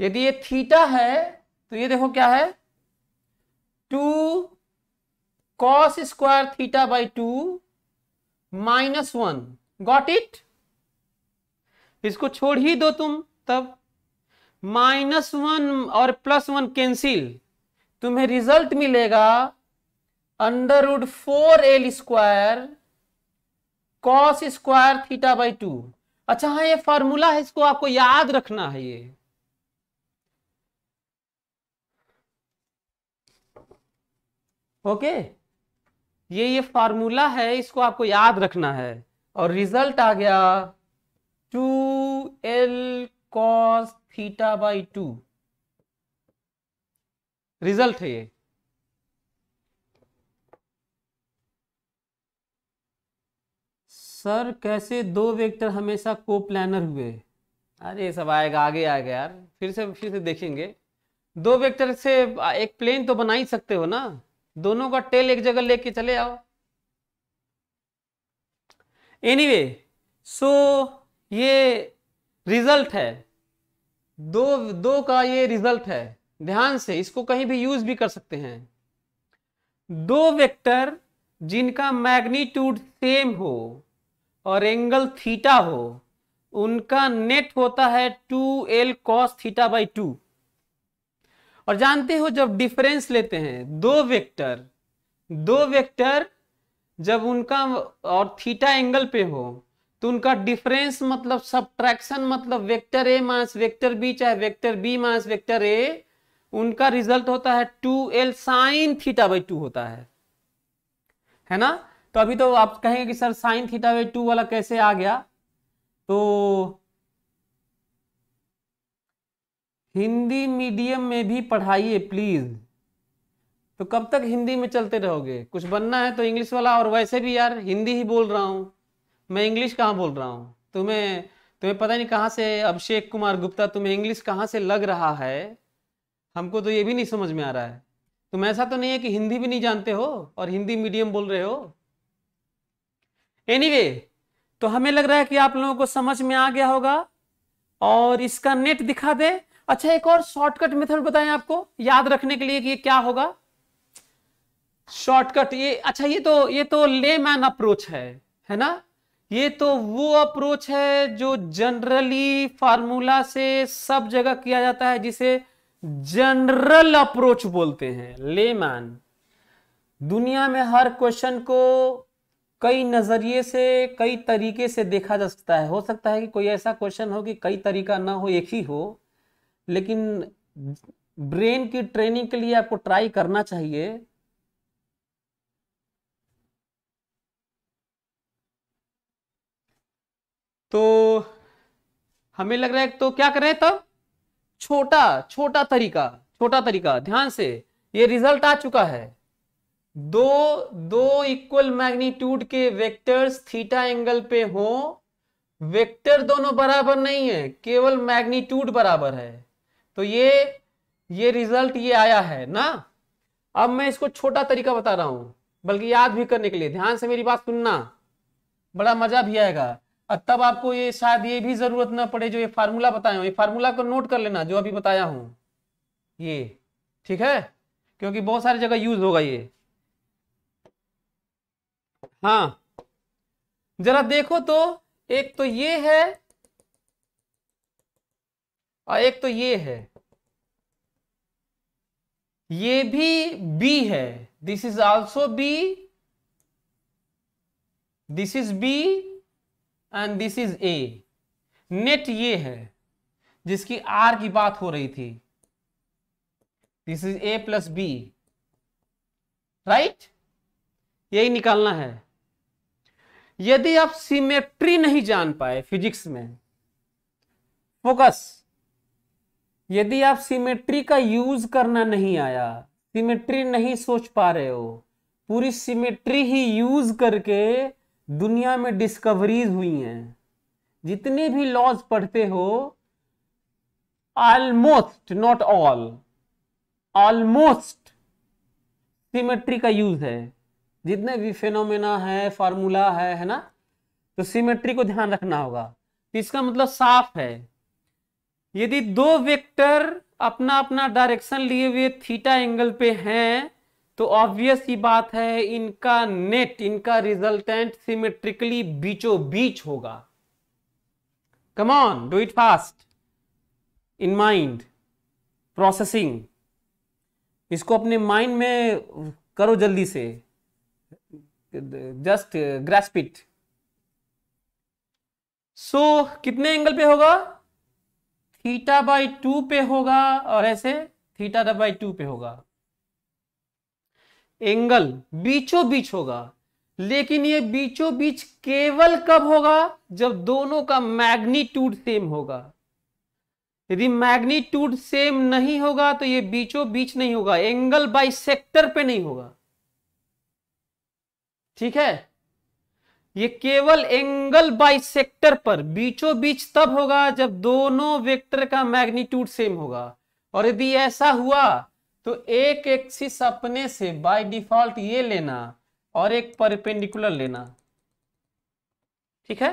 यदि ये थीटा है तो ये देखो क्या है two cos square theta by two minus one got it इसको छोड़ ही दो तुम तब माइनस वन और प्लस वन कैंसिल तुम्हें रिजल्ट मिलेगा under root four L square cos square theta by two अच्छा हाँ ये फॉर्मूला है इसको आपको याद रखना है ये ओके ये ये फार्मूला है इसको आपको याद रखना है और रिजल्ट आ गया two L cos theta by two result है ये सर कैसे दो वेक्टर हमेशा को प्लानर हुए अरे सब आएगा आगे आएगा यार फिर से फिर से देखेंगे दो वेक्टर से एक प्लेन तो बना ही सकते हो ना दोनों का टेल एक जगह लेके चले आओ एनीवे anyway, सो so, ये रिजल्ट है दो दो का ये रिजल्ट है ध्यान से इसको कहीं भी यूज भी कर सकते हैं दो वेक्टर जिनका मैग्नीट्यूड सेम हो और एंगल थीटा हो उनका नेट होता है two L cos theta by two और जानते हो जब डिफरेंस लेते हैं दो वेक्टर दो वेक्टर जब उनका और थीटा एंगल पे हो तो उनका डिफरेंस मतलब सब्ट्रैक्शन मतलब vector A minus vector B चाहे vector B minus vector A उनका रिजल्ट होता है two L sine theta by two होता है है ना तो अभी तो आप कहेंगे कि sir sine theta by two वाला कैसे आ गया तो हिंदी मीडियम में भी पढ़ाइए प्लीज़ तो कब तक हिंदी में चलते रहोगे कुछ बनना है तो इंग्लिश वाला और वैसे भी यार हिंदी ही बोल रहा हूँ मैं इंग्लिश कहाँ बोल रहा हूँ तुम्हें तुम्हें पता नहीं कहाँ से अभिषेक कुमार गुप्ता तुम्हें इंग्लिश कहाँ से लग रहा है हमको तो ये भी नहीं समझ में आ रहा है तुम ऐसा तो नहीं है कि हिंदी भी नहीं जानते हो और हिंदी मीडियम बोल रहे हो एनी anyway, तो हमें लग रहा है कि आप लोगों को समझ में आ गया होगा और इसका नेट दिखा दे अच्छा एक और शॉर्टकट मेथड बताएं आपको याद रखने के लिए कि ये क्या होगा शॉर्टकट ये अच्छा ये तो ये तो लेमैन अप्रोच है है ना ये तो वो अप्रोच है जो जनरली फार्मूला से सब जगह किया जाता है जिसे जनरल अप्रोच बोलते हैं लेमैन दुनिया में हर क्वेश्चन को कई नजरिए से कई तरीके से देखा जा सकता है हो सकता है कि कोई ऐसा क्वेश्चन हो कि कई तरीका ना हो एक ही हो लेकिन ब्रेन की ट्रेनिंग के लिए आपको ट्राई करना चाहिए तो हमें लग रहा है तो क्या करें तब तो? छोटा छोटा तरीका छोटा तरीका ध्यान से ये रिजल्ट आ चुका है दो दो इक्वल मैग्नीट्यूड के वेक्टर्स थीटा एंगल पे हो वेक्टर दोनों बराबर नहीं है केवल मैग्नीट्यूड बराबर है तो ये ये रिजल्ट ये आया है ना अब मैं इसको छोटा तरीका बता रहा हूं बल्कि याद भी करने के लिए ध्यान से मेरी बात सुनना बड़ा मजा भी आएगा और तब आपको ये शायद ये भी जरूरत ना पड़े जो ये फार्मूला बताया हूँ ये फार्मूला को नोट कर लेना जो अभी बताया हूं ये ठीक है क्योंकि बहुत सारी जगह यूज होगा ये हाँ जरा देखो तो एक तो ये है और एक तो ये है ये भी बी है this is also B this is B and this is A net ये है जिसकी आर की बात हो रही थी this is A plus B right यही निकालना है यदि आप सिमेट्री नहीं जान पाए फिजिक्स में फोकस यदि आप सिमेट्री का यूज करना नहीं आया सिमेट्री नहीं सोच पा रहे हो पूरी सिमेट्री ही यूज करके दुनिया में डिस्कवरीज हुई हैं जितने भी लॉज पढ़ते हो almost not all almost symmetry का यूज है जितने भी फेनोमेना है फार्मूला है है ना तो सिमेट्री को ध्यान रखना होगा तो इसका मतलब साफ है यदि दो वेक्टर अपना अपना डायरेक्शन लिए हुए थीटा एंगल पे हैं तो ऑब्वियस ही बात है इनका नेट इनका रिजल्टेंट सिमेट्रिकली बीचो बीच होगा come on do it fast in mind processing इसको अपने माइंड में करो जल्दी से जस्ट ग्रेस्पिट सो कितने एंगल पे होगा थीटा बाई टू पे होगा और ऐसे थीटा बाई टू पे होगा एंगल बीचों बीच होगा लेकिन ये बीचों बीच केवल कब होगा जब दोनों का मैग्नीट्यूड सेम होगा यदि मैग्नीट्यूड सेम नहीं होगा तो ये बीचों बीच नहीं होगा एंगल बाई सेक्टर पे नहीं होगा ठीक है ये केवल एंगल बाइसेक्टर पर बीचों बीच तब होगा जब दोनों वेक्टर का मैग्नीट्यूड सेम होगा और यदि ऐसा हुआ तो एक एक्सिस अपने से बाय डिफॉल्ट ये लेना और एक परपेंडिकुलर लेना ठीक है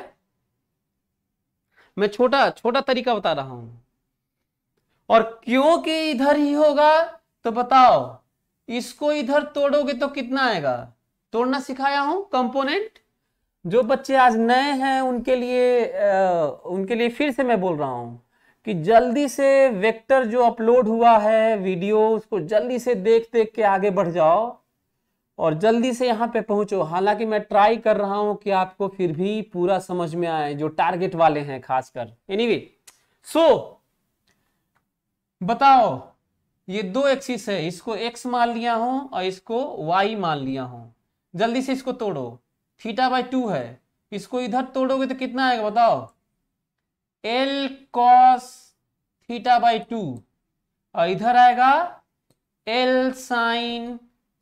मैं छोटा छोटा तरीका बता रहा हूं और क्योंकि इधर ही होगा तो बताओ इसको इधर तोड़ोगे तो कितना आएगा तोड़ना सिखाया हूं कंपोनेंट जो बच्चे आज नए हैं उनके लिए आ, उनके लिए फिर से मैं बोल रहा हूँ कि जल्दी से वेक्टर जो अपलोड हुआ है वीडियो उसको जल्दी से देख देख के आगे बढ़ जाओ और जल्दी से यहाँ पे पहुँचो हालांकि मैं ट्राई कर रहा हूँ कि आपको फिर भी पूरा समझ में आए जो टारगेट वाले हैं खासकर एनी वे सो बताओ ये दो एक्सिस है इसको एक्स मान लिया हूं और इसको वाई मान लिया हूं जल्दी से इसको तोड़ो थीटा बाई टू है इसको इधर तोड़ोगे तो कितना आएगा बताओ L cos theta by two और इधर आएगा L sine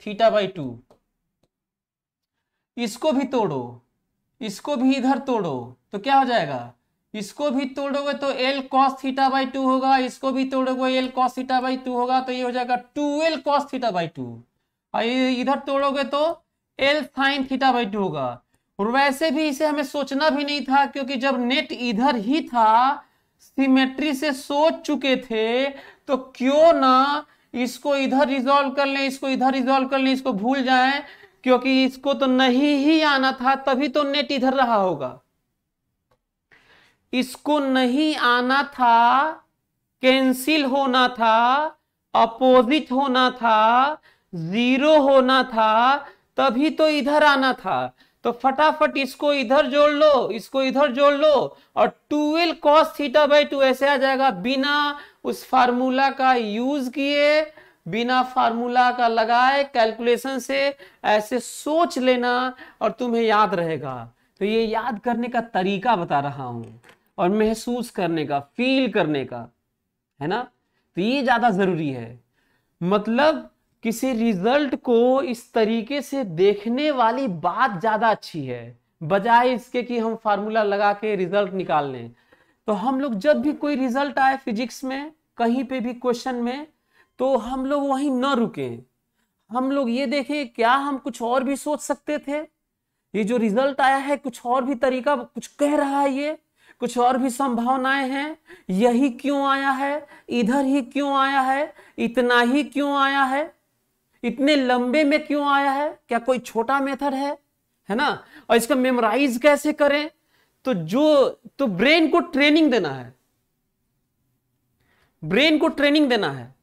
theta by two इसको भी तोड़ो इसको भी इधर तोड़ो तो क्या हो जाएगा इसको भी तोड़ोगे तो L cos theta by two होगा इसको भी तोड़ोगे L cos theta by two होगा तो ये हो जाएगा two L cos theta by two और इधर तोड़ोगे तो L sine theta by two होगा और वैसे भी इसे हमें सोचना भी नहीं था क्योंकि जब नेट इधर ही था सिमेट्री से सोच चुके थे तो क्यों ना इसको इधर रिजोल्व कर लें इसको इधर रिजोल्व कर लें इसको भूल जाएं क्योंकि इसको तो नहीं ही आना था तभी तो नेट इधर रहा होगा इसको नहीं आना था कैंसिल होना था अपोजिट होना था जीरो होना था तभी तो इधर आना था तो फटाफट इसको इधर जोड़ लो इसको इधर जोड़ लो और two L cos theta by two ऐसे आ जाएगा बिना उस फार्मूला का यूज किए बिना फार्मूला का लगाए कैलकुलेशन से ऐसे सोच लेना और तुम्हें याद रहेगा तो ये याद करने का तरीका बता रहा हूं और महसूस करने का फील करने का है ना तो ये ज्यादा जरूरी है मतलब किसी रिजल्ट को इस तरीके से देखने वाली बात ज़्यादा अच्छी है बजाय इसके कि हम फार्मूला लगा के रिजल्ट निकाल लें तो हम लोग जब भी कोई रिजल्ट आए फिजिक्स में कहीं पे भी क्वेश्चन में तो हम लोग वहीं न रुकें हम लोग ये देखें क्या हम कुछ और भी सोच सकते थे ये जो रिजल्ट आया है कुछ और भी तरीका कुछ कह रहा है ये कुछ और भी संभावनाएं हैं यही क्यों आया है इधर ही क्यों आया है इतना ही क्यों आया है इतने लंबे में क्यों आया है क्या कोई छोटा मेथड है है ना और इसका मेमोराइज कैसे करें तो जो तो ब्रेन को ट्रेनिंग देना है ब्रेन को ट्रेनिंग देना है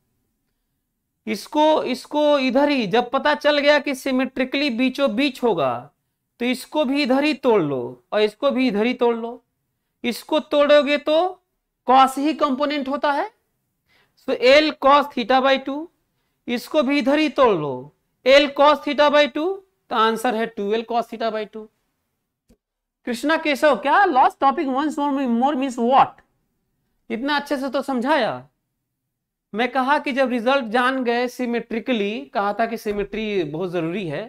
इसको इसको इधर ही जब पता चल गया कि सिमेट्रिकली बीचों बीच होगा तो इसको भी इधर ही तोड़ लो और इसको भी इधर ही तोड़ लो इसको तोड़ोगे तो कॉस ही कंपोनेंट होता है so L cos theta by two इसको भी इधर ही तोड़ लो L cos theta by two तो आंसर है two L cos theta by two Krishna Keshav क्या lost topic once more more means what इतना अच्छे से तो समझाया मैं कहा कि जब रिजल्ट जान गए सिमेट्रिकली कहा था कि सिमेट्री बहुत जरूरी है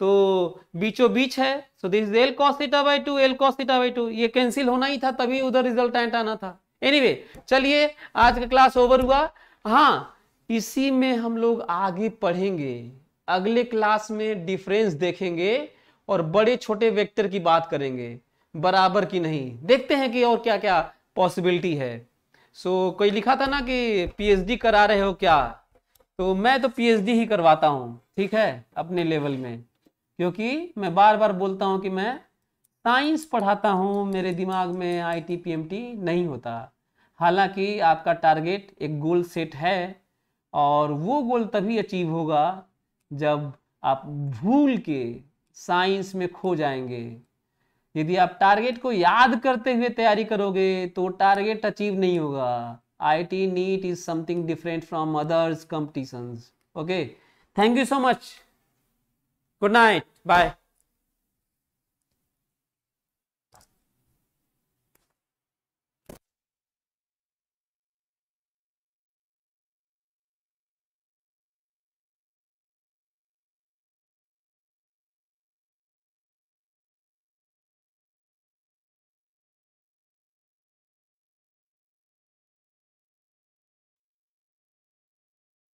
तो बीचो बीच है so this L cos theta by two L cos theta by two ये कैंसिल होना ही था तभी उधर रिजल्ट आना था एनीवे anyway, चलिए आज का क्लास ओवर हुआ हाँ इसी में हम लोग आगे पढ़ेंगे अगले क्लास में डिफरेंस देखेंगे और बड़े छोटे वेक्टर की बात करेंगे बराबर की नहीं देखते हैं कि और क्या क्या पॉसिबिलिटी है सो so, कोई लिखा था ना कि पीएचडी करा रहे हो क्या तो मैं तो पीएचडी ही करवाता हूँ ठीक है अपने लेवल में क्योंकि मैं बार बार बोलता हूँ कि मैं साइंस पढ़ाता हूँ मेरे दिमाग में I T P M T नहीं होता हालांकि आपका टारगेट एक गोल सेट है और वो गोल तभी अचीव होगा जब आप भूल के साइंस में खो जाएंगे यदि आप टारगेट को याद करते हुए तैयारी करोगे तो टारगेट अचीव नहीं होगा I T NEET is something different from others competitions okay thank you so much good night bye